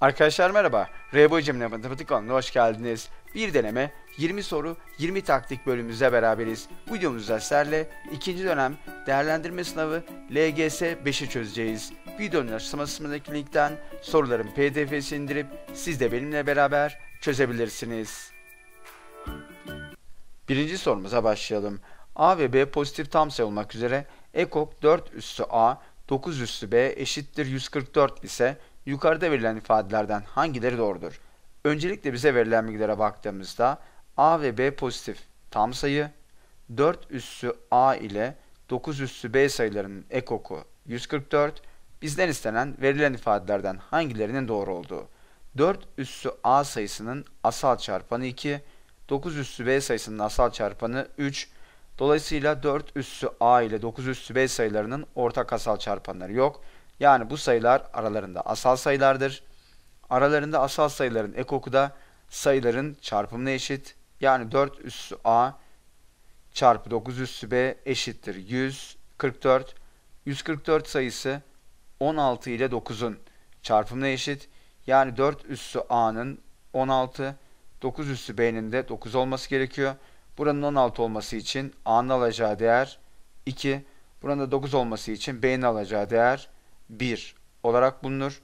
Arkadaşlar merhaba. Rebo Cemile Matematik kanalına hoş geldiniz. Bir deneme, 20 soru, 20 taktik bölümümüzde beraberiz. videomuzda sizlerle ikinci dönem değerlendirme sınavı LGS 5'i çözeceğiz. Videonun açıklama kısmındaki linkten soruların pdf'sini indirip siz de benimle beraber çözebilirsiniz. Birinci sorumuza başlayalım. A ve B pozitif tam sayı olmak üzere ekok 4 üssü A, 9 üssü B eşittir 144 ise Yukarıda verilen ifadelerden hangileri doğrudur? Öncelikle bize verilen bilgilere baktığımızda A ve B pozitif tam sayı, 4 üssü A ile 9 üssü B sayılarının ekoku 144, bizden istenen verilen ifadelerden hangilerinin doğru olduğu. 4 üssü A sayısının asal çarpanı 2, 9 üssü B sayısının asal çarpanı 3. Dolayısıyla 4 üssü A ile 9 üssü B sayılarının ortak asal çarpanları yok. Yani bu sayılar aralarında asal sayılardır. Aralarında asal sayıların ekoku da sayıların çarpımına eşit. Yani 4 üssü a çarpı 9 üssü b eşittir 144. 144 sayısı 16 ile 9'un çarpımına eşit. Yani 4 üssü a'nın 16, 9 üssü b'nin de 9 olması gerekiyor. Buranın 16 olması için a'nın alacağı değer 2. Buranın da 9 olması için b'nin alacağı değer 1 olarak bulunur.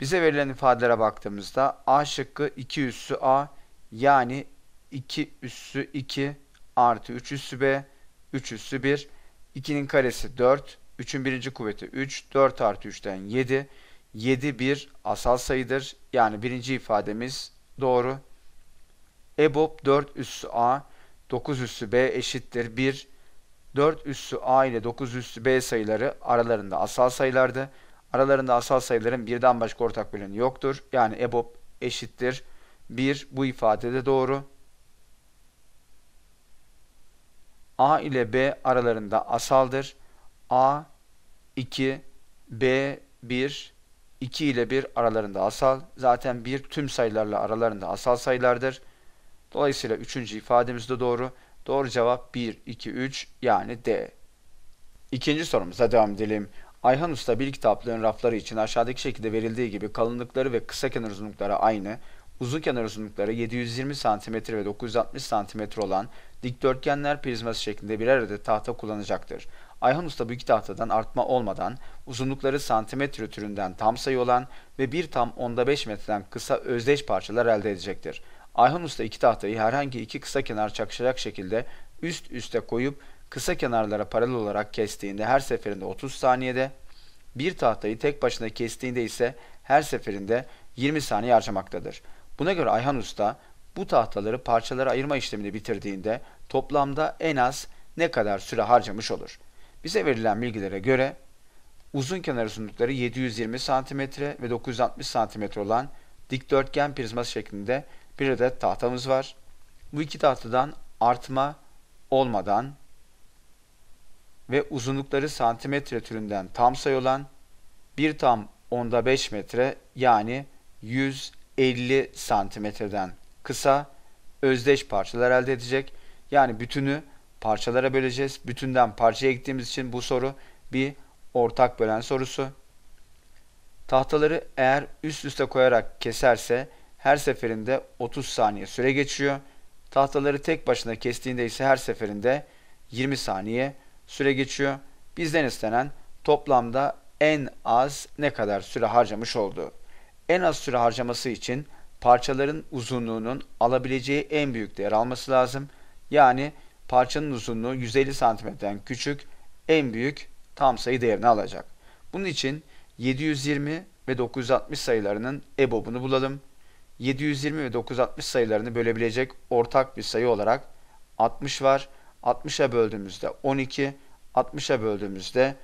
Bize verilen ifadelere baktığımızda A şıkkı 2 üssü A yani 2 üssü 2 artı 3 üssü B 3 üssü 1 2'nin karesi 4 3'ün birinci kuvveti 3 4 artı 3'ten 7 7 bir asal sayıdır. Yani birinci ifademiz doğru. EBOB 4 üssü A 9 üssü B eşittir 1 4 üssü a ile 9 üssü b sayıları aralarında asal sayılardı. Aralarında asal sayıların birden başka ortak böleni yoktur. Yani EBOB eşittir 1 bu ifade de doğru. A ile B aralarında asaldır. A 2 B 1 2 ile 1 aralarında asal. Zaten 1 tüm sayılarla aralarında asal sayılardır. Dolayısıyla 3. ifademiz de doğru. Doğru cevap 1, 2, 3 yani D. İkinci sorumuza devam edelim. Ayhan Usta bir kitaplığın rafları için aşağıdaki şekilde verildiği gibi kalınlıkları ve kısa kenar uzunlukları aynı, uzun kenar uzunlukları 720 cm ve 960 cm olan dikdörtgenler prizması şeklinde birer adet tahta kullanacaktır. Ayhan Usta büyük tahtadan artma olmadan uzunlukları santimetre türünden tam sayı olan ve bir tam onda 5 metreden kısa özdeş parçalar elde edecektir. Ayhan Usta iki tahtayı herhangi iki kısa kenar çakışacak şekilde üst üste koyup kısa kenarlara paralel olarak kestiğinde her seferinde 30 saniyede, bir tahtayı tek başına kestiğinde ise her seferinde 20 saniye harcamaktadır. Buna göre Ayhan Usta bu tahtaları parçalara ayırma işlemini bitirdiğinde toplamda en az ne kadar süre harcamış olur? Bize verilen bilgilere göre uzun kenar uzunlukları 720 cm ve 960 cm olan dikdörtgen prizma şeklinde bir adet tahtamız var. Bu iki tahtadan artma olmadan ve uzunlukları santimetre türünden tam sayı olan bir tam onda 5 metre yani 150 santimetreden kısa özdeş parçalar elde edecek. Yani bütünü parçalara böleceğiz. Bütünden parçaya gittiğimiz için bu soru bir ortak bölen sorusu. Tahtaları eğer üst üste koyarak keserse her seferinde 30 saniye süre geçiyor. Tahtaları tek başına kestiğinde ise her seferinde 20 saniye süre geçiyor. Bizden istenen toplamda en az ne kadar süre harcamış olduğu. En az süre harcaması için parçaların uzunluğunun alabileceği en büyük değer alması lazım. Yani parçanın uzunluğu 150 santimetreden küçük en büyük tam sayı değerini alacak. Bunun için 720 ve 960 sayılarının EBOB'unu bulalım. 720 ve 960 sayılarını bölebilecek ortak bir sayı olarak 60 var. 60'a böldüğümüzde 12, 60'a böldüğümüzde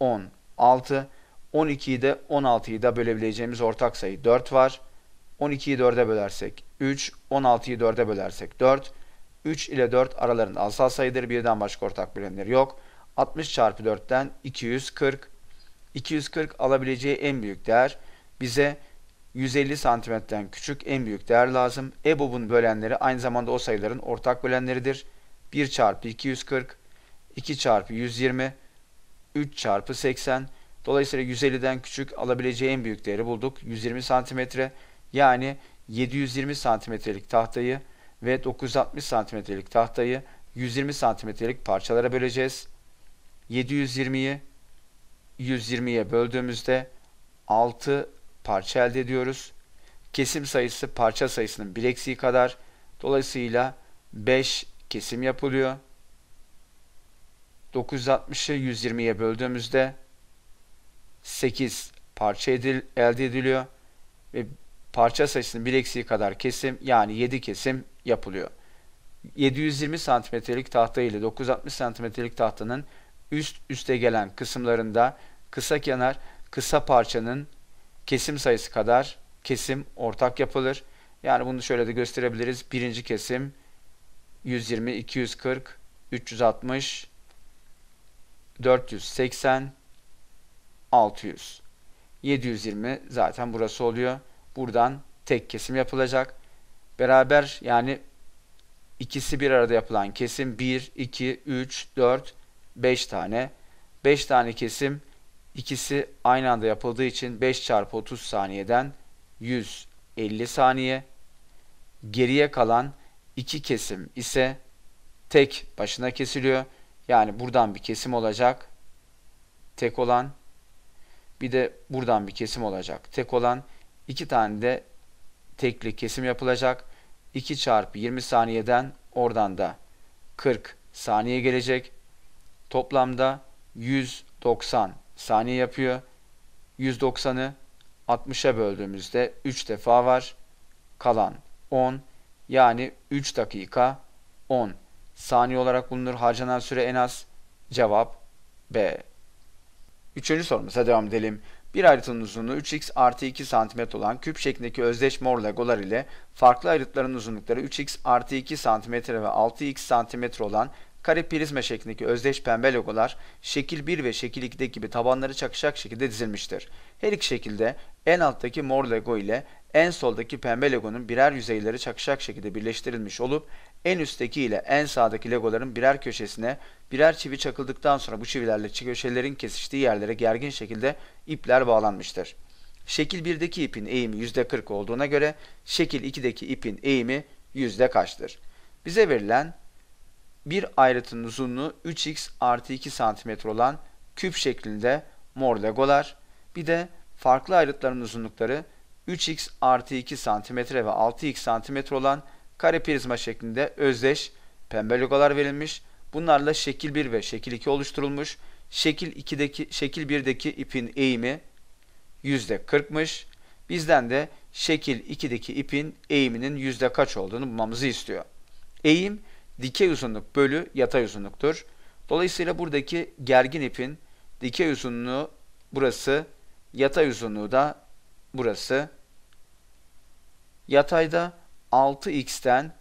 10, 6. 12'yi de 16'yı da bölebileceğimiz ortak sayı 4 var. 12'yi 4'e bölersek 3, 16'yı 4'e bölersek 4. 3 ile 4 aralarında asal sayıdır. Birden başka ortak bilenleri yok. 60 çarpı 4'ten 240. 240 alabileceği en büyük değer bize 150 santimetreden küçük en büyük değer lazım. EBOB'un bölenleri aynı zamanda o sayıların ortak bölenleridir. 1 çarpı 240, 2 çarpı 120, 3 çarpı 80. Dolayısıyla 150'den küçük alabileceği en büyük değeri bulduk. 120 santimetre yani 720 santimetrelik tahtayı ve 960 santimetrelik tahtayı 120 santimetrelik parçalara böleceğiz. 720'yi 120'ye böldüğümüzde 6 parça elde ediyoruz. Kesim sayısı parça sayısının 1 eksiği kadar. Dolayısıyla 5 kesim yapılıyor. 960'ı 120'ye böldüğümüzde 8 parça edil, elde ediliyor ve parça sayısının 1 eksiği kadar kesim yani 7 kesim yapılıyor. 720 santimetrelik tahta ile 960 santimetrelik tahtanın üst üste gelen kısımlarında kısa kenar kısa parçanın kesim sayısı kadar kesim ortak yapılır. Yani bunu şöyle de gösterebiliriz. Birinci kesim 120, 240, 360, 480, 600. 720 zaten burası oluyor. Buradan tek kesim yapılacak. Beraber yani ikisi bir arada yapılan kesim 1, 2, 3, 4, 5 tane. 5 tane kesim İkisi aynı anda yapıldığı için 5 çarpı 30 saniyeden 150 saniye. Geriye kalan iki kesim ise tek başına kesiliyor. Yani buradan bir kesim olacak. Tek olan bir de buradan bir kesim olacak. Tek olan iki tane de tekli kesim yapılacak. 2 çarpı 20 saniyeden oradan da 40 saniye gelecek. Toplamda 190 saniye yapıyor. 190'ı 60'a böldüğümüzde 3 defa var. Kalan 10 yani 3 dakika 10 saniye olarak bulunur. Harcanan süre en az. Cevap B. Üçüncü sorumuza devam edelim. Bir ayrıtın uzunluğu 3x artı 2 cm olan küp şeklindeki özdeş mor legolar ile farklı ayrıtların uzunlukları 3x artı 2 cm ve 6x cm olan Kare prizma şeklindeki özdeş pembe logolar şekil 1 ve şekil 2'de gibi tabanları çakışak şekilde dizilmiştir. Her iki şekilde en alttaki mor logo ile en soldaki pembe logonun birer yüzeyleri çakışak şekilde birleştirilmiş olup en üstteki ile en sağdaki legoların birer köşesine birer çivi çakıldıktan sonra bu çivilerle köşelerin kesiştiği yerlere gergin şekilde ipler bağlanmıştır. Şekil 1'deki ipin eğimi %40 olduğuna göre şekil 2'deki ipin eğimi yüzde kaçtır? Bize verilen bir ayrıtın uzunluğu 3x artı 2 cm olan küp şeklinde mor legolar, bir de farklı ayrıtların uzunlukları 3x artı 2 cm ve 6x cm olan kare prizma şeklinde özdeş pembe legolar verilmiş. Bunlarla şekil 1 ve şekil 2 oluşturulmuş. Şekil 2'deki şekil 1'deki ipin eğimi %40'mış. Bizden de şekil 2'deki ipin eğiminin yüzde kaç olduğunu bulmamızı istiyor. Eğim dikey uzunluk bölü yatay uzunluktur. Dolayısıyla buradaki gergin ipin dikey uzunluğu burası, yatay uzunluğu da burası. Yatayda 6x'ten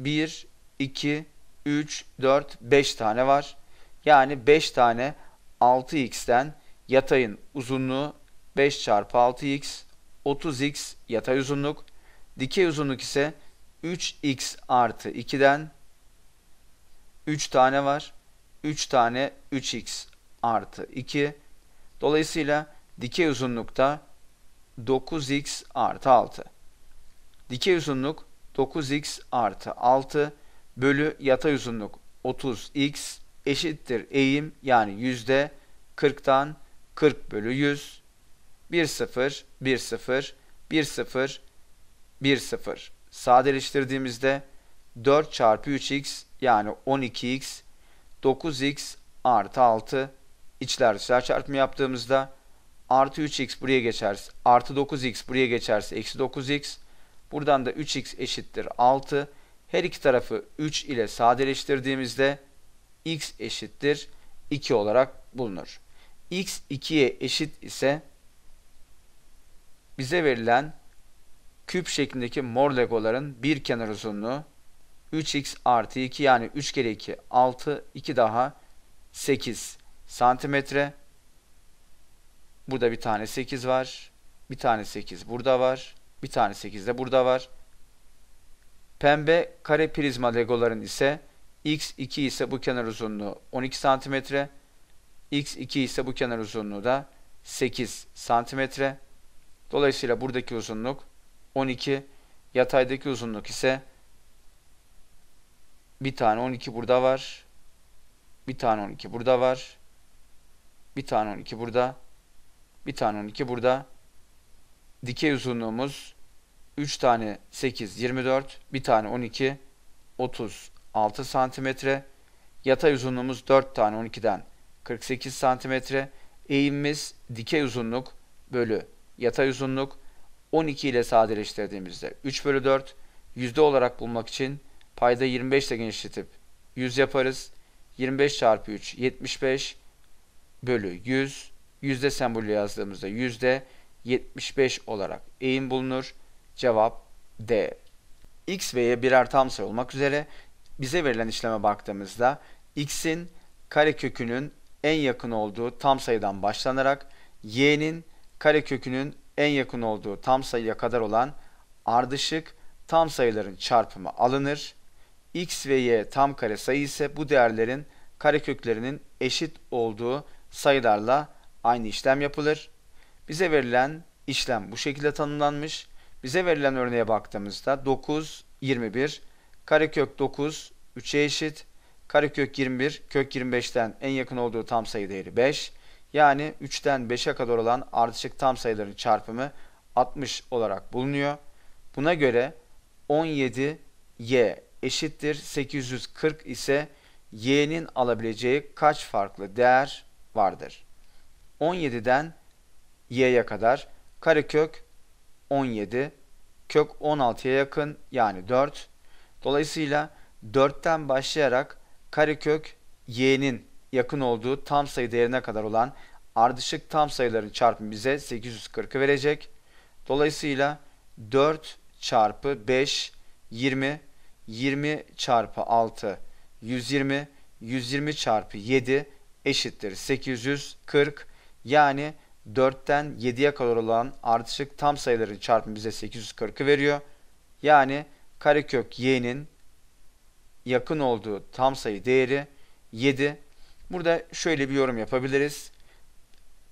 1, 2, 3, 4, 5 tane var. Yani 5 tane 6x'ten yatayın uzunluğu 5 çarpı 6x, 30x yatay uzunluk. Dikey uzunluk ise 3x artı 2'den 3 tane var. 3 tane 3x artı 2. Dolayısıyla dikey uzunlukta 9x artı 6. Dikey uzunluk 9x artı 6 bölü yatay uzunluk 30x eşittir eğim yani yüzde 40'tan 40 bölü 100 1 0 1 0 1 0 1 0 sadeleştirdiğimizde 4 çarpı 3x yani 12x 9x artı 6 içler dışlar çarpımı yaptığımızda artı 3x buraya geçer. Artı 9x buraya geçerse eksi 9x. Buradan da 3x eşittir 6. Her iki tarafı 3 ile sadeleştirdiğimizde x eşittir 2 olarak bulunur. x 2'ye eşit ise bize verilen küp şeklindeki mor legoların bir kenar uzunluğu 3x artı 2 yani 3 kere 2 6 2 daha 8 santimetre. Burada bir tane 8 var. Bir tane 8 burada var. Bir tane 8 de burada var. Pembe kare prizma legoların ise x2 ise bu kenar uzunluğu 12 santimetre. x2 ise bu kenar uzunluğu da 8 santimetre. Dolayısıyla buradaki uzunluk 12 yataydaki uzunluk ise bir tane 12 burada var. Bir tane 12 burada var. Bir tane 12 burada. Bir tane 12 burada. Dikey uzunluğumuz 3 tane 8 24, bir tane 12 36 santimetre. Yatay uzunluğumuz 4 tane 12'den 48 santimetre. Eğimimiz dikey uzunluk bölü yatay uzunluk 12 ile sadeleştirdiğimizde 3 bölü 4 yüzde olarak bulmak için payda 25 ile genişletip 100 yaparız. 25 çarpı 3 75 bölü 100 yüzde sembolü yazdığımızda yüzde 75 olarak eğim bulunur. Cevap D. X ve Y birer tam sayı olmak üzere bize verilen işleme baktığımızda X'in karekökünün en yakın olduğu tam sayıdan başlanarak Y'nin karekökünün en yakın olduğu tam sayıya kadar olan ardışık tam sayıların çarpımı alınır. X ve Y tam kare sayı ise bu değerlerin kareköklerinin eşit olduğu sayılarla aynı işlem yapılır. Bize verilen işlem bu şekilde tanımlanmış. Bize verilen örneğe baktığımızda 9, 21, karekök 9, 3'e eşit, karekök 21, kök 25'ten en yakın olduğu tam sayı değeri 5, yani 3'ten 5'e kadar olan ardışık tam sayıların çarpımı 60 olarak bulunuyor. Buna göre 17 y eşittir 840 ise y'nin alabileceği kaç farklı değer vardır? 17'den y'ye kadar karekök 17 kök 16'ya yakın yani 4. Dolayısıyla 4'ten başlayarak karekök y'nin yakın olduğu tam sayı değerine kadar olan ardışık tam sayıların çarpımı bize 840'ı verecek. Dolayısıyla 4 çarpı 5 20 20 çarpı 6 120 120 çarpı 7 eşittir 840 yani 4'ten 7'ye kadar olan ardışık tam sayıların çarpımı bize 840'ı veriyor. Yani karekök y'nin yakın olduğu tam sayı değeri 7 Burada şöyle bir yorum yapabiliriz.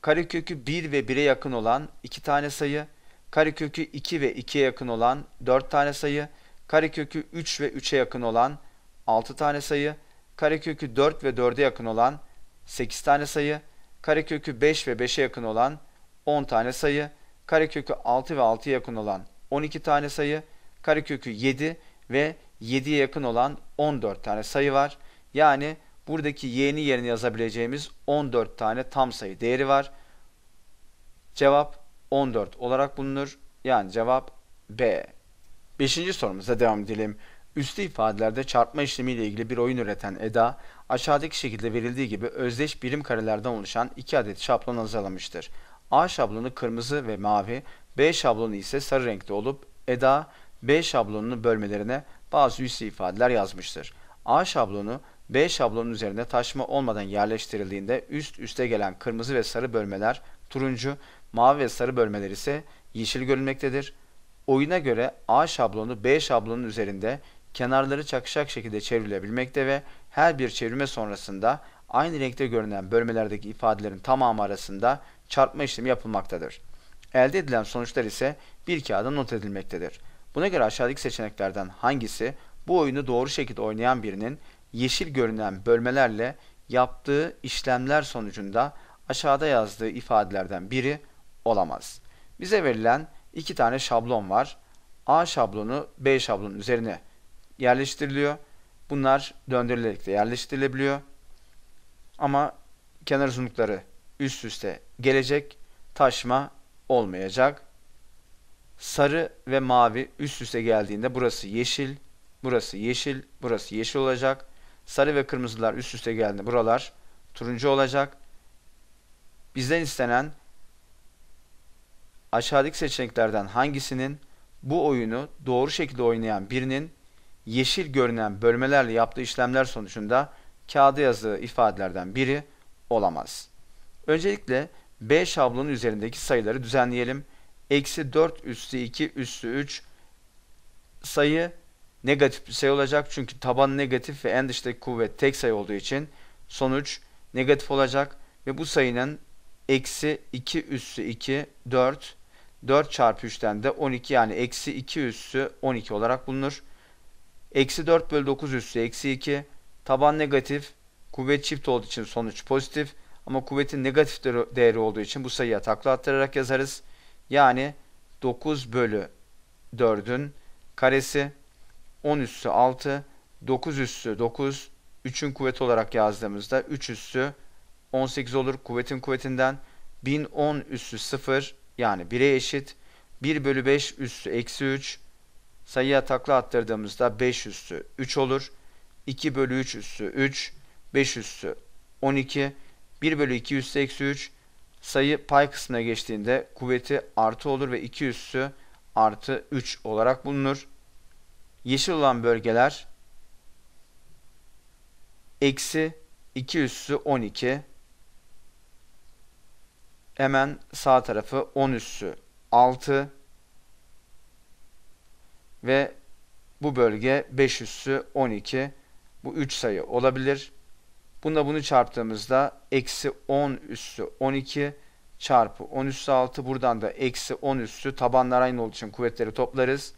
Karekökü 1 ve 1'e yakın olan 2 tane sayı, karekökü 2 ve 2'ye yakın olan 4 tane sayı, karekökü 3 ve 3'e yakın olan 6 tane sayı, karekökü 4 ve 4'e yakın olan 8 tane sayı, karekökü 5 ve 5'e yakın olan 10 tane sayı, karekökü 6 ve 6'ya yakın olan 12 tane sayı, karekökü 7 ve 7'ye yakın olan 14 tane sayı var. Yani Buradaki y'nin yerine yazabileceğimiz 14 tane tam sayı değeri var. Cevap 14 olarak bulunur. Yani cevap B. Beşinci sorumuza devam edelim. Üstü ifadelerde çarpma işlemiyle ilgili bir oyun üreten Eda, aşağıdaki şekilde verildiği gibi özdeş birim karelerden oluşan iki adet şablon hazırlamıştır. A şablonu kırmızı ve mavi, B şablonu ise sarı renkte olup Eda, B şablonunu bölmelerine bazı üstü ifadeler yazmıştır. A şablonu B şablonun üzerinde taşma olmadan yerleştirildiğinde üst üste gelen kırmızı ve sarı bölmeler turuncu, mavi ve sarı bölmeler ise yeşil görünmektedir. Oyuna göre A şablonu B şablonun üzerinde kenarları çakışak şekilde çevrilebilmekte ve her bir çevirme sonrasında aynı renkte görünen bölmelerdeki ifadelerin tamamı arasında çarpma işlemi yapılmaktadır. Elde edilen sonuçlar ise bir kağıda not edilmektedir. Buna göre aşağıdaki seçeneklerden hangisi bu oyunu doğru şekilde oynayan birinin yeşil görünen bölmelerle yaptığı işlemler sonucunda aşağıda yazdığı ifadelerden biri olamaz. Bize verilen iki tane şablon var. A şablonu B şablonun üzerine yerleştiriliyor. Bunlar döndürülerek de yerleştirilebiliyor. Ama kenar uzunlukları üst üste gelecek, taşma olmayacak. Sarı ve mavi üst üste geldiğinde burası yeşil, burası yeşil, burası yeşil olacak. Sarı ve kırmızılar üst üste geldi. Buralar turuncu olacak. Bizden istenen aşağıdaki seçeneklerden hangisinin bu oyunu doğru şekilde oynayan birinin yeşil görünen bölmelerle yaptığı işlemler sonucunda kağıda yazdığı ifadelerden biri olamaz. Öncelikle B şablonu üzerindeki sayıları düzenleyelim. Eksi 4 üstü 2 üstü 3 sayı negatif bir sayı olacak. Çünkü taban negatif ve en dıştaki kuvvet tek sayı olduğu için sonuç negatif olacak. Ve bu sayının eksi 2 üssü 2 4 4 çarpı 3'ten de 12 yani eksi 2 üssü 12 olarak bulunur. Eksi 4 bölü 9 üssü eksi 2 taban negatif kuvvet çift olduğu için sonuç pozitif ama kuvvetin negatif değeri olduğu için bu sayıya takla attırarak yazarız. Yani 9 bölü 4'ün karesi 10 üssü 6, 9 üssü 9, 3'ün kuvveti olarak yazdığımızda 3 üssü 18 olur. Kuvvetin kuvvetinden 1010 üssü 0 yani 1'e eşit. 1 bölü 5 üssü eksi 3. Sayıya takla attırdığımızda 5 üssü 3 olur. 2 bölü 3 üssü 3. 5 üssü 12. 1 bölü 2 üssü eksi 3. Sayı pay kısmına geçtiğinde kuvveti artı olur ve 2 üssü artı 3 olarak bulunur yeşil olan bölgeler eksi 2 üssü 12 hemen sağ tarafı 10 üssü 6 ve bu bölge 5 üssü 12 bu 3 sayı olabilir. Bununla bunu çarptığımızda eksi 10 üssü 12 çarpı 10 üssü 6 buradan da eksi 10 üssü tabanlar aynı olduğu için kuvvetleri toplarız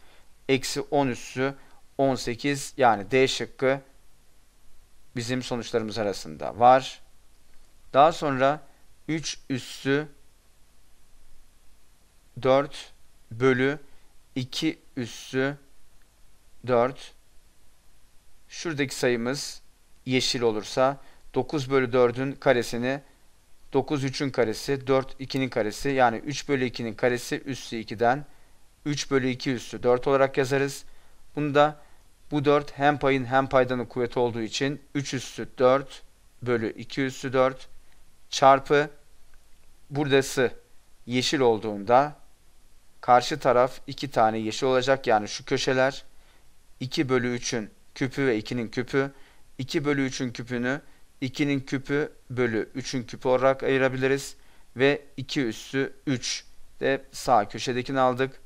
eksi 10 üssü 18 yani D şıkkı bizim sonuçlarımız arasında var. Daha sonra 3 üssü 4 bölü 2 üssü 4 şuradaki sayımız yeşil olursa 9 bölü 4'ün karesini 9 3'ün karesi 4 2'nin karesi yani 3 bölü 2'nin karesi üssü 2'den 3 bölü 2 üstü 4 olarak yazarız. Bunda bu 4 hem payın hem paydanın kuvveti olduğu için 3 üstü 4 bölü 2 üstü 4 çarpı buradası yeşil olduğunda karşı taraf 2 tane yeşil olacak. Yani şu köşeler 2 bölü 3'ün küpü ve 2'nin küpü. 2 bölü 3'ün küpünü 2'nin küpü bölü 3'ün küpü olarak ayırabiliriz. Ve 2 üssü 3 de sağ köşedekini aldık.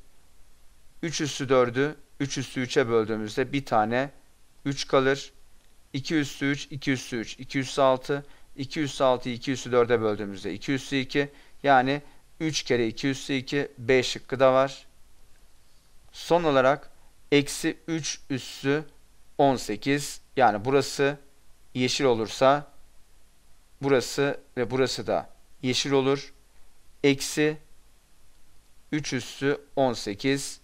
3 üstü 4'ü 3 üstü 3'e böldüğümüzde bir tane 3 kalır. 2 üstü 3, 2 üstü 3, 2 üstü 6, 2 üstü 6, 2 üstü 4'e böldüğümüzde 2 üstü 2. Yani 3 kere 2 üstü 2, 5 şıkkı da var. Son olarak eksi 3 üssü 18 yani burası yeşil olursa burası ve burası da yeşil olur. Eksi 3 üssü 18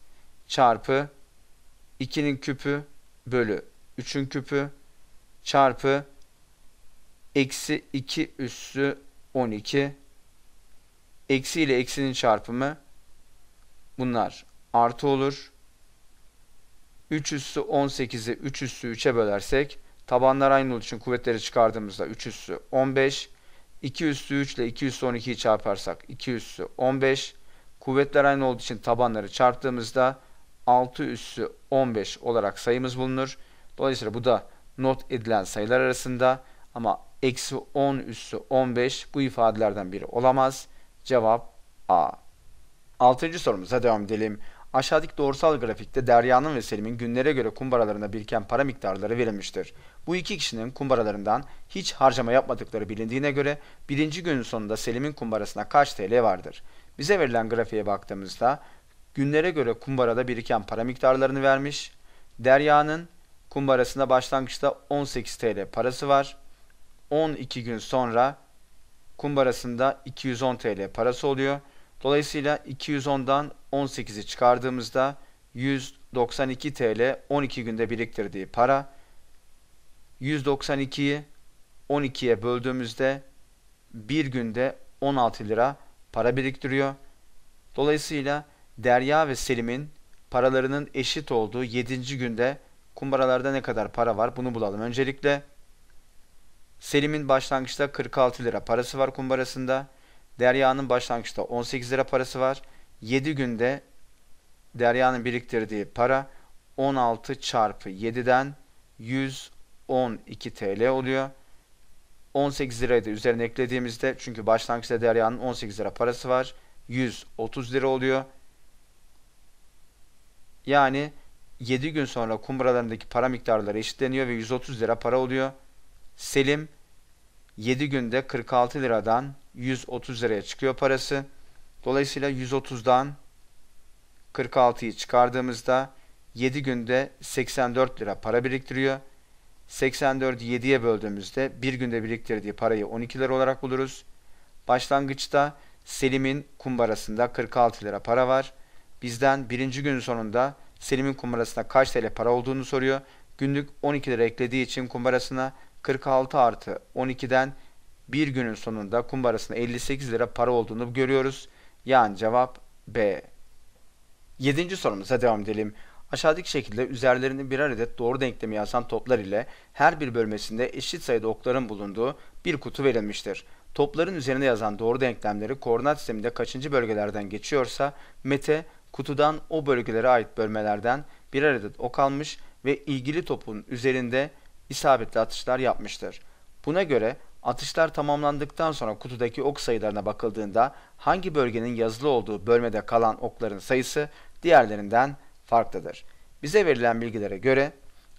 çarpı 2'nin küpü bölü 3'ün küpü çarpı eksi 2 üssü 12 eksi ile eksinin çarpımı bunlar artı olur. 3 üssü 18'i 3 üssü 3'e bölersek tabanlar aynı olduğu için kuvvetleri çıkardığımızda 3 üssü 15 2 üssü 3 ile 2 üssü 12'yi çarparsak 2 üssü 15 kuvvetler aynı olduğu için tabanları çarptığımızda 6 üssü 15 olarak sayımız bulunur. Dolayısıyla bu da not edilen sayılar arasında ama eksi 10 üssü 15 bu ifadelerden biri olamaz. Cevap A. 6. sorumuza devam edelim. Aşağıdaki doğrusal grafikte Derya'nın ve Selim'in günlere göre kumbaralarına biriken para miktarları verilmiştir. Bu iki kişinin kumbaralarından hiç harcama yapmadıkları bilindiğine göre birinci günün sonunda Selim'in kumbarasına kaç TL vardır? Bize verilen grafiğe baktığımızda günlere göre kumbarada biriken para miktarlarını vermiş. Derya'nın kumbarasında başlangıçta 18 TL parası var. 12 gün sonra kumbarasında 210 TL parası oluyor. Dolayısıyla 210'dan 18'i çıkardığımızda 192 TL 12 günde biriktirdiği para 192'yi 12'ye böldüğümüzde bir günde 16 lira para biriktiriyor. Dolayısıyla Derya ve Selim'in paralarının eşit olduğu 7. günde kumbaralarda ne kadar para var bunu bulalım. Öncelikle Selim'in başlangıçta 46 lira parası var kumbarasında. Derya'nın başlangıçta 18 lira parası var. 7 günde Derya'nın biriktirdiği para 16 çarpı 7'den 112 TL oluyor. 18 lirayı da üzerine eklediğimizde çünkü başlangıçta Derya'nın 18 lira parası var. 130 lira oluyor. Yani 7 gün sonra kumbralarındaki para miktarları eşitleniyor ve 130 lira para oluyor. Selim 7 günde 46 liradan 130 liraya çıkıyor parası. Dolayısıyla 130'dan 46'yı çıkardığımızda 7 günde 84 lira para biriktiriyor. 84'ü 7'ye böldüğümüzde bir günde biriktirdiği parayı 12 lira olarak buluruz. Başlangıçta Selim'in kumbarasında 46 lira para var. Bizden birinci günün sonunda Selim'in kumbarasına kaç TL para olduğunu soruyor. Günlük 12 lira eklediği için kumbarasına 46 artı 12'den bir günün sonunda kumbarasına 58 lira para olduğunu görüyoruz. Yani cevap B. Yedinci sorumuza devam edelim. Aşağıdaki şekilde üzerlerinde birer adet doğru denklemi yazan toplar ile her bir bölmesinde eşit sayıda okların bulunduğu bir kutu verilmiştir. Topların üzerinde yazan doğru denklemleri koordinat sisteminde kaçıncı bölgelerden geçiyorsa mete Kutudan o bölgelere ait bölmelerden birer adet ok almış ve ilgili topun üzerinde isabetli atışlar yapmıştır. Buna göre atışlar tamamlandıktan sonra kutudaki ok sayılarına bakıldığında hangi bölgenin yazılı olduğu bölmede kalan okların sayısı diğerlerinden farklıdır. Bize verilen bilgilere göre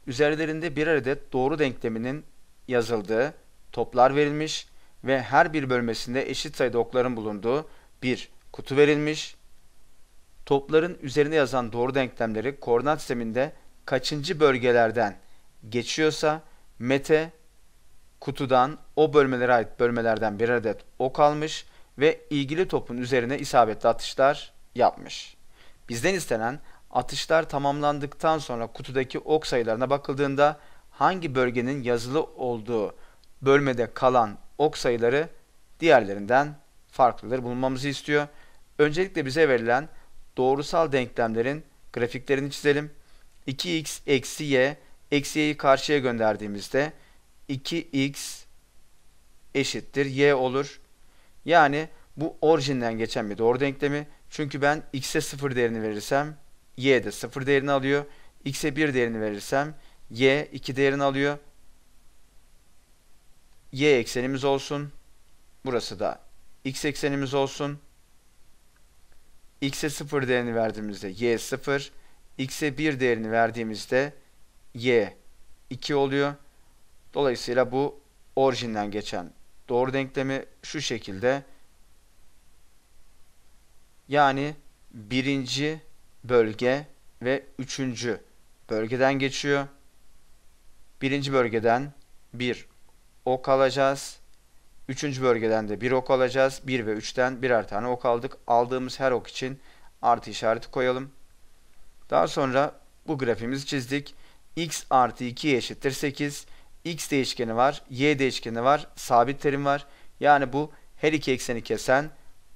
üzerlerinde birer adet doğru denkleminin yazıldığı toplar verilmiş ve her bir bölmesinde eşit sayıda okların bulunduğu bir kutu verilmiş topların üzerine yazan doğru denklemleri koordinat sisteminde kaçıncı bölgelerden geçiyorsa mete kutudan o bölmelere ait bölmelerden bir adet ok almış ve ilgili topun üzerine isabetli atışlar yapmış. Bizden istenen atışlar tamamlandıktan sonra kutudaki ok sayılarına bakıldığında hangi bölgenin yazılı olduğu bölmede kalan ok sayıları diğerlerinden farklıdır bulunmamızı istiyor. Öncelikle bize verilen doğrusal denklemlerin grafiklerini çizelim. 2x eksi y eksi y'yi karşıya gönderdiğimizde 2x eşittir y olur. Yani bu orijinden geçen bir doğru denklemi. Çünkü ben x'e 0 değerini verirsem y de 0 değerini alıyor. x'e 1 değerini verirsem y 2 değerini alıyor. y eksenimiz olsun. Burası da x eksenimiz olsun x'e 0 değerini verdiğimizde y 0, x'e 1 değerini verdiğimizde y 2 oluyor. Dolayısıyla bu orijinden geçen doğru denklemi şu şekilde yani birinci bölge ve üçüncü bölgeden geçiyor. Birinci bölgeden bir ok alacağız. Üçüncü bölgeden de bir ok alacağız. Bir ve 3'ten birer tane ok aldık. Aldığımız her ok için artı işareti koyalım. Daha sonra bu grafimizi çizdik. x artı 2 eşittir 8. x değişkeni var, y değişkeni var, sabit terim var. Yani bu her iki ekseni kesen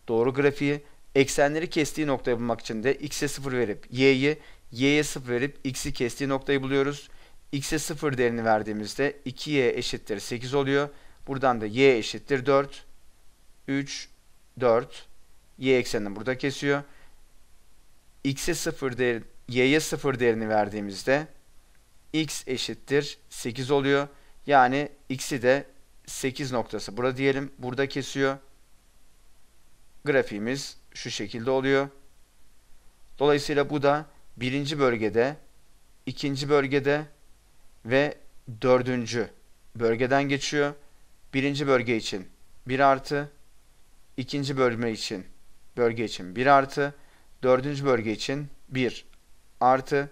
doğru grafiği. Eksenleri kestiği noktayı bulmak için de x'e 0 verip y'yi, y'ye 0 verip x'i kestiği noktayı buluyoruz. x'e 0 değerini verdiğimizde 2y eşittir 8 oluyor. Buradan da y eşittir 4. 3, 4. Y eksenini burada kesiyor. X'e 0 değer, y'ye 0 değerini verdiğimizde x eşittir 8 oluyor. Yani x'i de 8 noktası burada diyelim. Burada kesiyor. Grafiğimiz şu şekilde oluyor. Dolayısıyla bu da birinci bölgede, ikinci bölgede ve dördüncü bölgeden geçiyor birinci bölge için 1 artı, ikinci bölme için bölge için 1 artı, dördüncü bölge için 1 artı,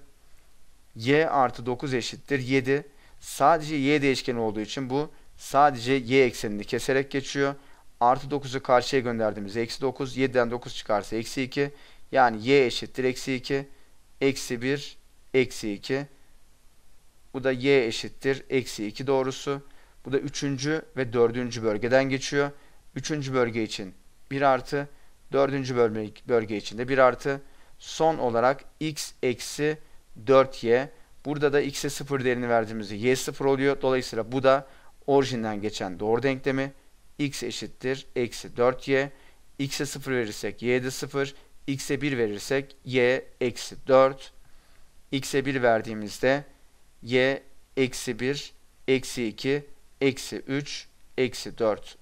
y artı 9 eşittir 7. Sadece y değişken olduğu için bu sadece y eksenini keserek geçiyor. Artı 9'u karşıya gönderdiğimiz eksi 9. 7'den 9 çıkarsa eksi 2. Yani y eşittir eksi 2. Eksi 1, eksi 2. Bu da y eşittir eksi 2 doğrusu. Bu da üçüncü ve dördüncü bölgeden geçiyor. Üçüncü bölge için 1 artı, dördüncü bölge, bölge için de 1 artı. Son olarak x eksi 4y. Burada da x'e 0 değerini verdiğimizde y 0 oluyor. Dolayısıyla bu da orijinden geçen doğru denklemi x eşittir eksi 4y. x'e 0 verirsek y de 0. x'e 1 verirsek y eksi 4. x'e 1 verdiğimizde y eksi 1 eksi 2 eksi 3 eksi 4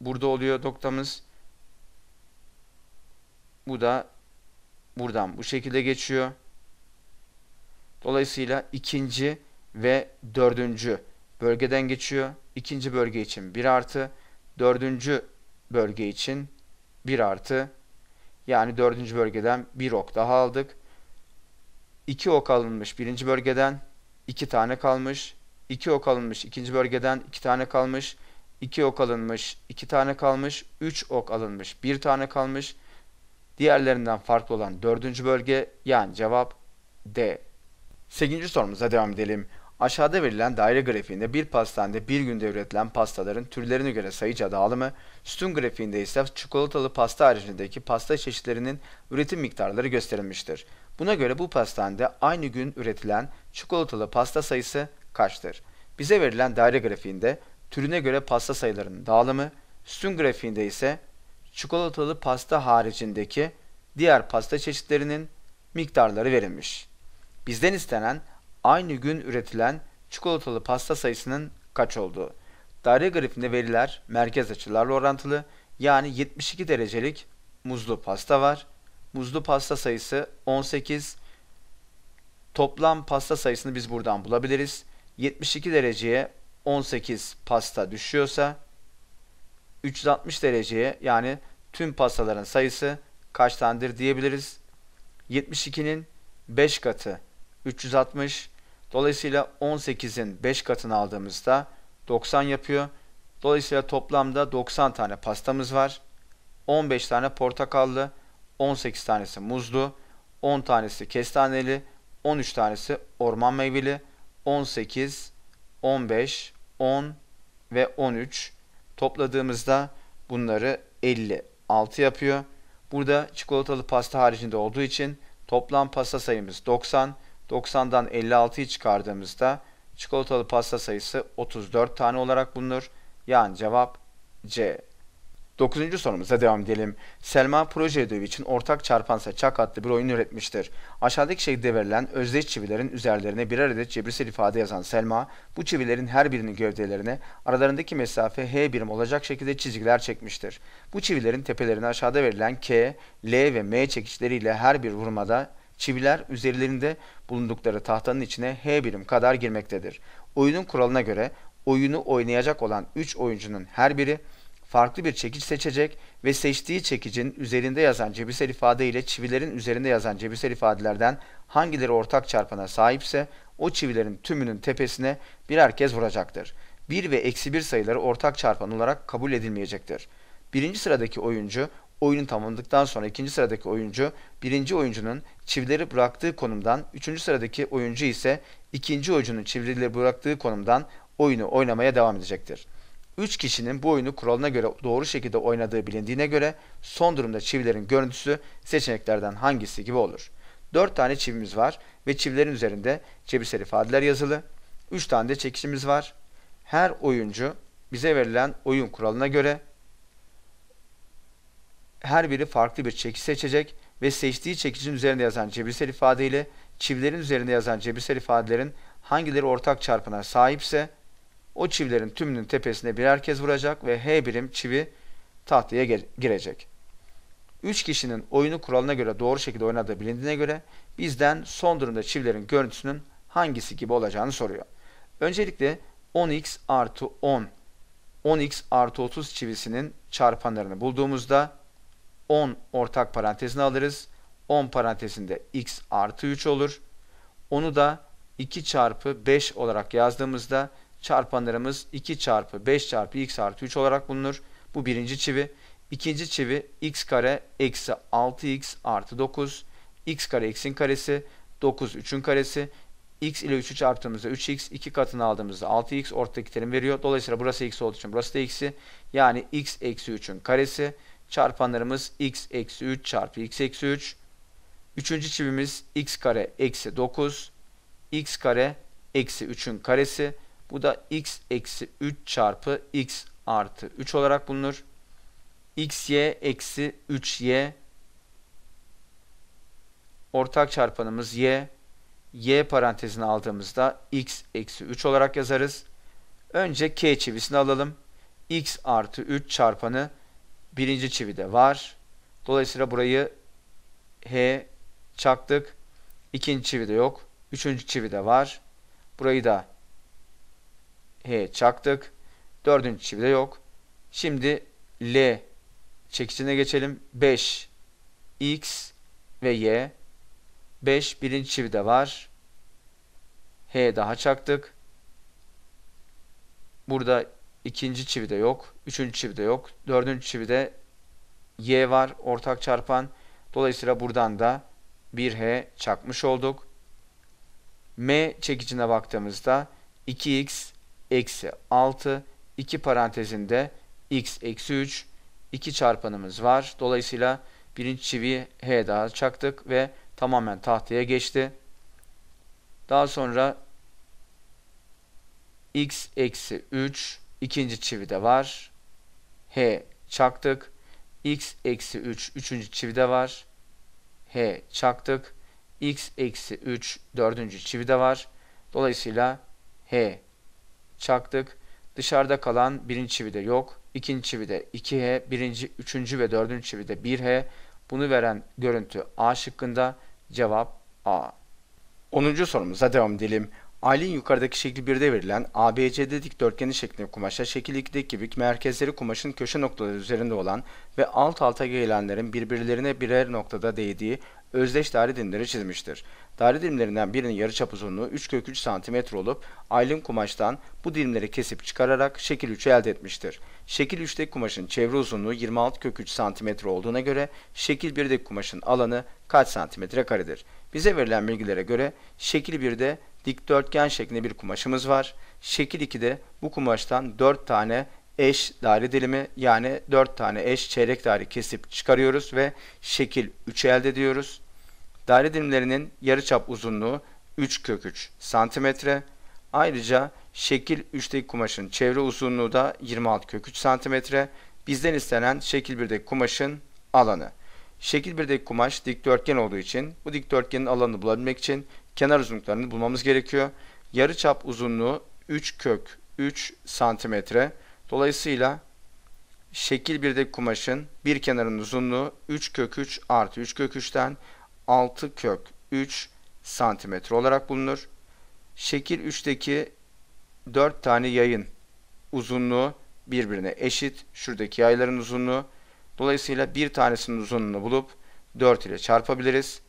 burada oluyor noktamız. Bu da buradan bu şekilde geçiyor. Dolayısıyla ikinci ve dördüncü bölgeden geçiyor. ikinci bölge için 1 artı, dördüncü bölge için 1 artı. Yani dördüncü bölgeden bir ok daha aldık. 2 ok alınmış birinci bölgeden, 2 tane kalmış. 2 ok alınmış. ikinci bölgeden 2 tane kalmış. 2 ok alınmış. 2 tane kalmış. 3 ok alınmış. 1 tane kalmış. Diğerlerinden farklı olan 4. bölge yani cevap D. 8. sorumuza devam edelim. Aşağıda verilen daire grafiğinde bir pastanede bir günde üretilen pastaların türlerine göre sayıca dağılımı, sütun grafiğinde ise çikolatalı pasta haricindeki pasta çeşitlerinin üretim miktarları gösterilmiştir. Buna göre bu pastanede aynı gün üretilen çikolatalı pasta sayısı kaçtır? Bize verilen daire grafiğinde türüne göre pasta sayılarının dağılımı, sütun grafiğinde ise çikolatalı pasta haricindeki diğer pasta çeşitlerinin miktarları verilmiş. Bizden istenen aynı gün üretilen çikolatalı pasta sayısının kaç olduğu. Daire grafiğinde veriler merkez açılarla orantılı yani 72 derecelik muzlu pasta var. Muzlu pasta sayısı 18. Toplam pasta sayısını biz buradan bulabiliriz. 72 dereceye 18 pasta düşüyorsa 360 dereceye yani tüm pastaların sayısı kaç tanedir diyebiliriz. 72'nin 5 katı 360. Dolayısıyla 18'in 5 katını aldığımızda 90 yapıyor. Dolayısıyla toplamda 90 tane pastamız var. 15 tane portakallı, 18 tanesi muzlu, 10 tanesi kestaneli, 13 tanesi orman meyveli, 18, 15, 10 ve 13 topladığımızda bunları 56 yapıyor. Burada çikolatalı pasta haricinde olduğu için toplam pasta sayımız 90. 90'dan 56'yı çıkardığımızda çikolatalı pasta sayısı 34 tane olarak bulunur. Yani cevap C. Dokuzuncu sorumuza devam edelim. Selma proje ödevi için ortak çarpansa çak adlı bir oyun üretmiştir. Aşağıdaki şekilde verilen özdeş çivilerin üzerlerine birer adet cebirsel ifade yazan Selma, bu çivilerin her birinin gövdelerine aralarındaki mesafe H birim olacak şekilde çizgiler çekmiştir. Bu çivilerin tepelerine aşağıda verilen K, L ve M çekişleriyle her bir vurmada çiviler üzerlerinde bulundukları tahtanın içine H birim kadar girmektedir. Oyunun kuralına göre oyunu oynayacak olan 3 oyuncunun her biri farklı bir çekiç seçecek ve seçtiği çekicin üzerinde yazan cebisel ifade ile çivilerin üzerinde yazan cebisel ifadelerden hangileri ortak çarpana sahipse o çivilerin tümünün tepesine birer kez vuracaktır. 1 ve eksi 1 sayıları ortak çarpan olarak kabul edilmeyecektir. Birinci sıradaki oyuncu oyunu tamamladıktan sonra ikinci sıradaki oyuncu birinci oyuncunun çivileri bıraktığı konumdan, üçüncü sıradaki oyuncu ise ikinci oyuncunun çivileri bıraktığı konumdan oyunu oynamaya devam edecektir. 3 kişinin bu oyunu kuralına göre doğru şekilde oynadığı bilindiğine göre son durumda çivilerin görüntüsü seçeneklerden hangisi gibi olur. 4 tane çivimiz var ve çivilerin üzerinde çevresel ifadeler yazılı. 3 tane de çekişimiz var. Her oyuncu bize verilen oyun kuralına göre her biri farklı bir çekiş seçecek ve seçtiği çekicin üzerinde yazan cebirsel ifadeyle çivilerin üzerinde yazan cebirsel ifadelerin hangileri ortak çarpına sahipse o çivilerin tümünün tepesine birer kez vuracak ve H birim çivi tahtaya girecek. Üç kişinin oyunu kuralına göre doğru şekilde oynadığı bilindiğine göre bizden son durumda çivilerin görüntüsünün hangisi gibi olacağını soruyor. Öncelikle 10x artı 10, 10x artı 30 çivisinin çarpanlarını bulduğumuzda 10 ortak parantezini alırız. 10 parantezinde x artı 3 olur. Onu da 2 çarpı 5 olarak yazdığımızda çarpanlarımız 2 çarpı 5 çarpı x artı 3 olarak bulunur. Bu birinci çivi. İkinci çivi x kare eksi 6x artı 9. x kare x'in karesi 9 3'ün karesi. x ile 3'ü çarptığımızda 3x 2 katını aldığımızda 6x ortadaki terim veriyor. Dolayısıyla burası x olduğu için burası da x'i. Yani x eksi 3'ün karesi çarpanlarımız x eksi 3 çarpı x eksi 3. Üçüncü çivimiz x kare eksi 9. x kare eksi 3'ün karesi. Bu da x eksi 3 çarpı x artı 3 olarak bulunur. xy eksi 3y ortak çarpanımız y y parantezine aldığımızda x eksi 3 olarak yazarız. Önce k çivisini alalım. x artı 3 çarpanı birinci çivide var. Dolayısıyla burayı h çaktık. İkinci çivide yok. Üçüncü çivide var. Burayı da H çaktık. Dördüncü çivi de yok. Şimdi L çekicine geçelim. 5 X ve Y 5 birinci çivi de var. H daha çaktık. Burada ikinci çivi de yok. Üçüncü çivi de yok. Dördüncü çivi de Y var. Ortak çarpan. Dolayısıyla buradan da bir H çakmış olduk. M çekicine baktığımızda 2X eksi 6 2 parantezinde x eksi 3 2 çarpanımız var. Dolayısıyla birinci çiviyi H daha çaktık ve tamamen tahtaya geçti. Daha sonra x eksi 3 ikinci çivide var. H çaktık. x eksi 3 üçüncü çivide var. H çaktık. x eksi 3 dördüncü çivide var. Dolayısıyla H çaktık. Dışarıda kalan birinci çivide yok. İkinci çivide 2H, birinci, üçüncü ve dördüncü çivide 1H. Bunu veren görüntü A şıkkında cevap A. 10. sorumuza devam edelim. Aylin yukarıdaki şekil 1'de verilen ABCD dikdörtgeni şeklinde kumaşa şekil 2'deki gibi merkezleri kumaşın köşe noktaları üzerinde olan ve alt alta gelenlerin birbirlerine birer noktada değdiği özdeş daire dilimleri çizmiştir. Daire dilimlerinden birinin yarıçap uzunluğu 3 kök 3 cm olup aylin kumaştan bu dilimleri kesip çıkararak şekil 3'ü elde etmiştir. Şekil 3'teki kumaşın çevre uzunluğu 26 kök 3 cm olduğuna göre şekil 1'deki kumaşın alanı kaç santimetre karedir? Bize verilen bilgilere göre şekil 1'de dikdörtgen şeklinde bir kumaşımız var. Şekil 2'de bu kumaştan 4 tane eş daire dilimi yani 4 tane eş çeyrek daire kesip çıkarıyoruz ve şekil 3'ü elde ediyoruz. Daire dilimlerinin yarıçap uzunluğu 3 kök 3 santimetre. Ayrıca şekil 3'teki kumaşın çevre uzunluğu da 26 kök 3 santimetre. Bizden istenen şekil 1'deki kumaşın alanı. Şekil 1'deki kumaş dikdörtgen olduğu için bu dikdörtgenin alanını bulabilmek için kenar uzunluklarını bulmamız gerekiyor. Yarıçap uzunluğu 3 kök 3 santimetre. Dolayısıyla şekil 1'deki kumaşın bir kenarının uzunluğu 3 kök 3 artı 3 kök 3'ten 6 kök 3 santimetre olarak bulunur. Şekil 3'teki 4 tane yayın uzunluğu birbirine eşit. Şuradaki yayların uzunluğu. Dolayısıyla bir tanesinin uzunluğunu bulup 4 ile çarpabiliriz.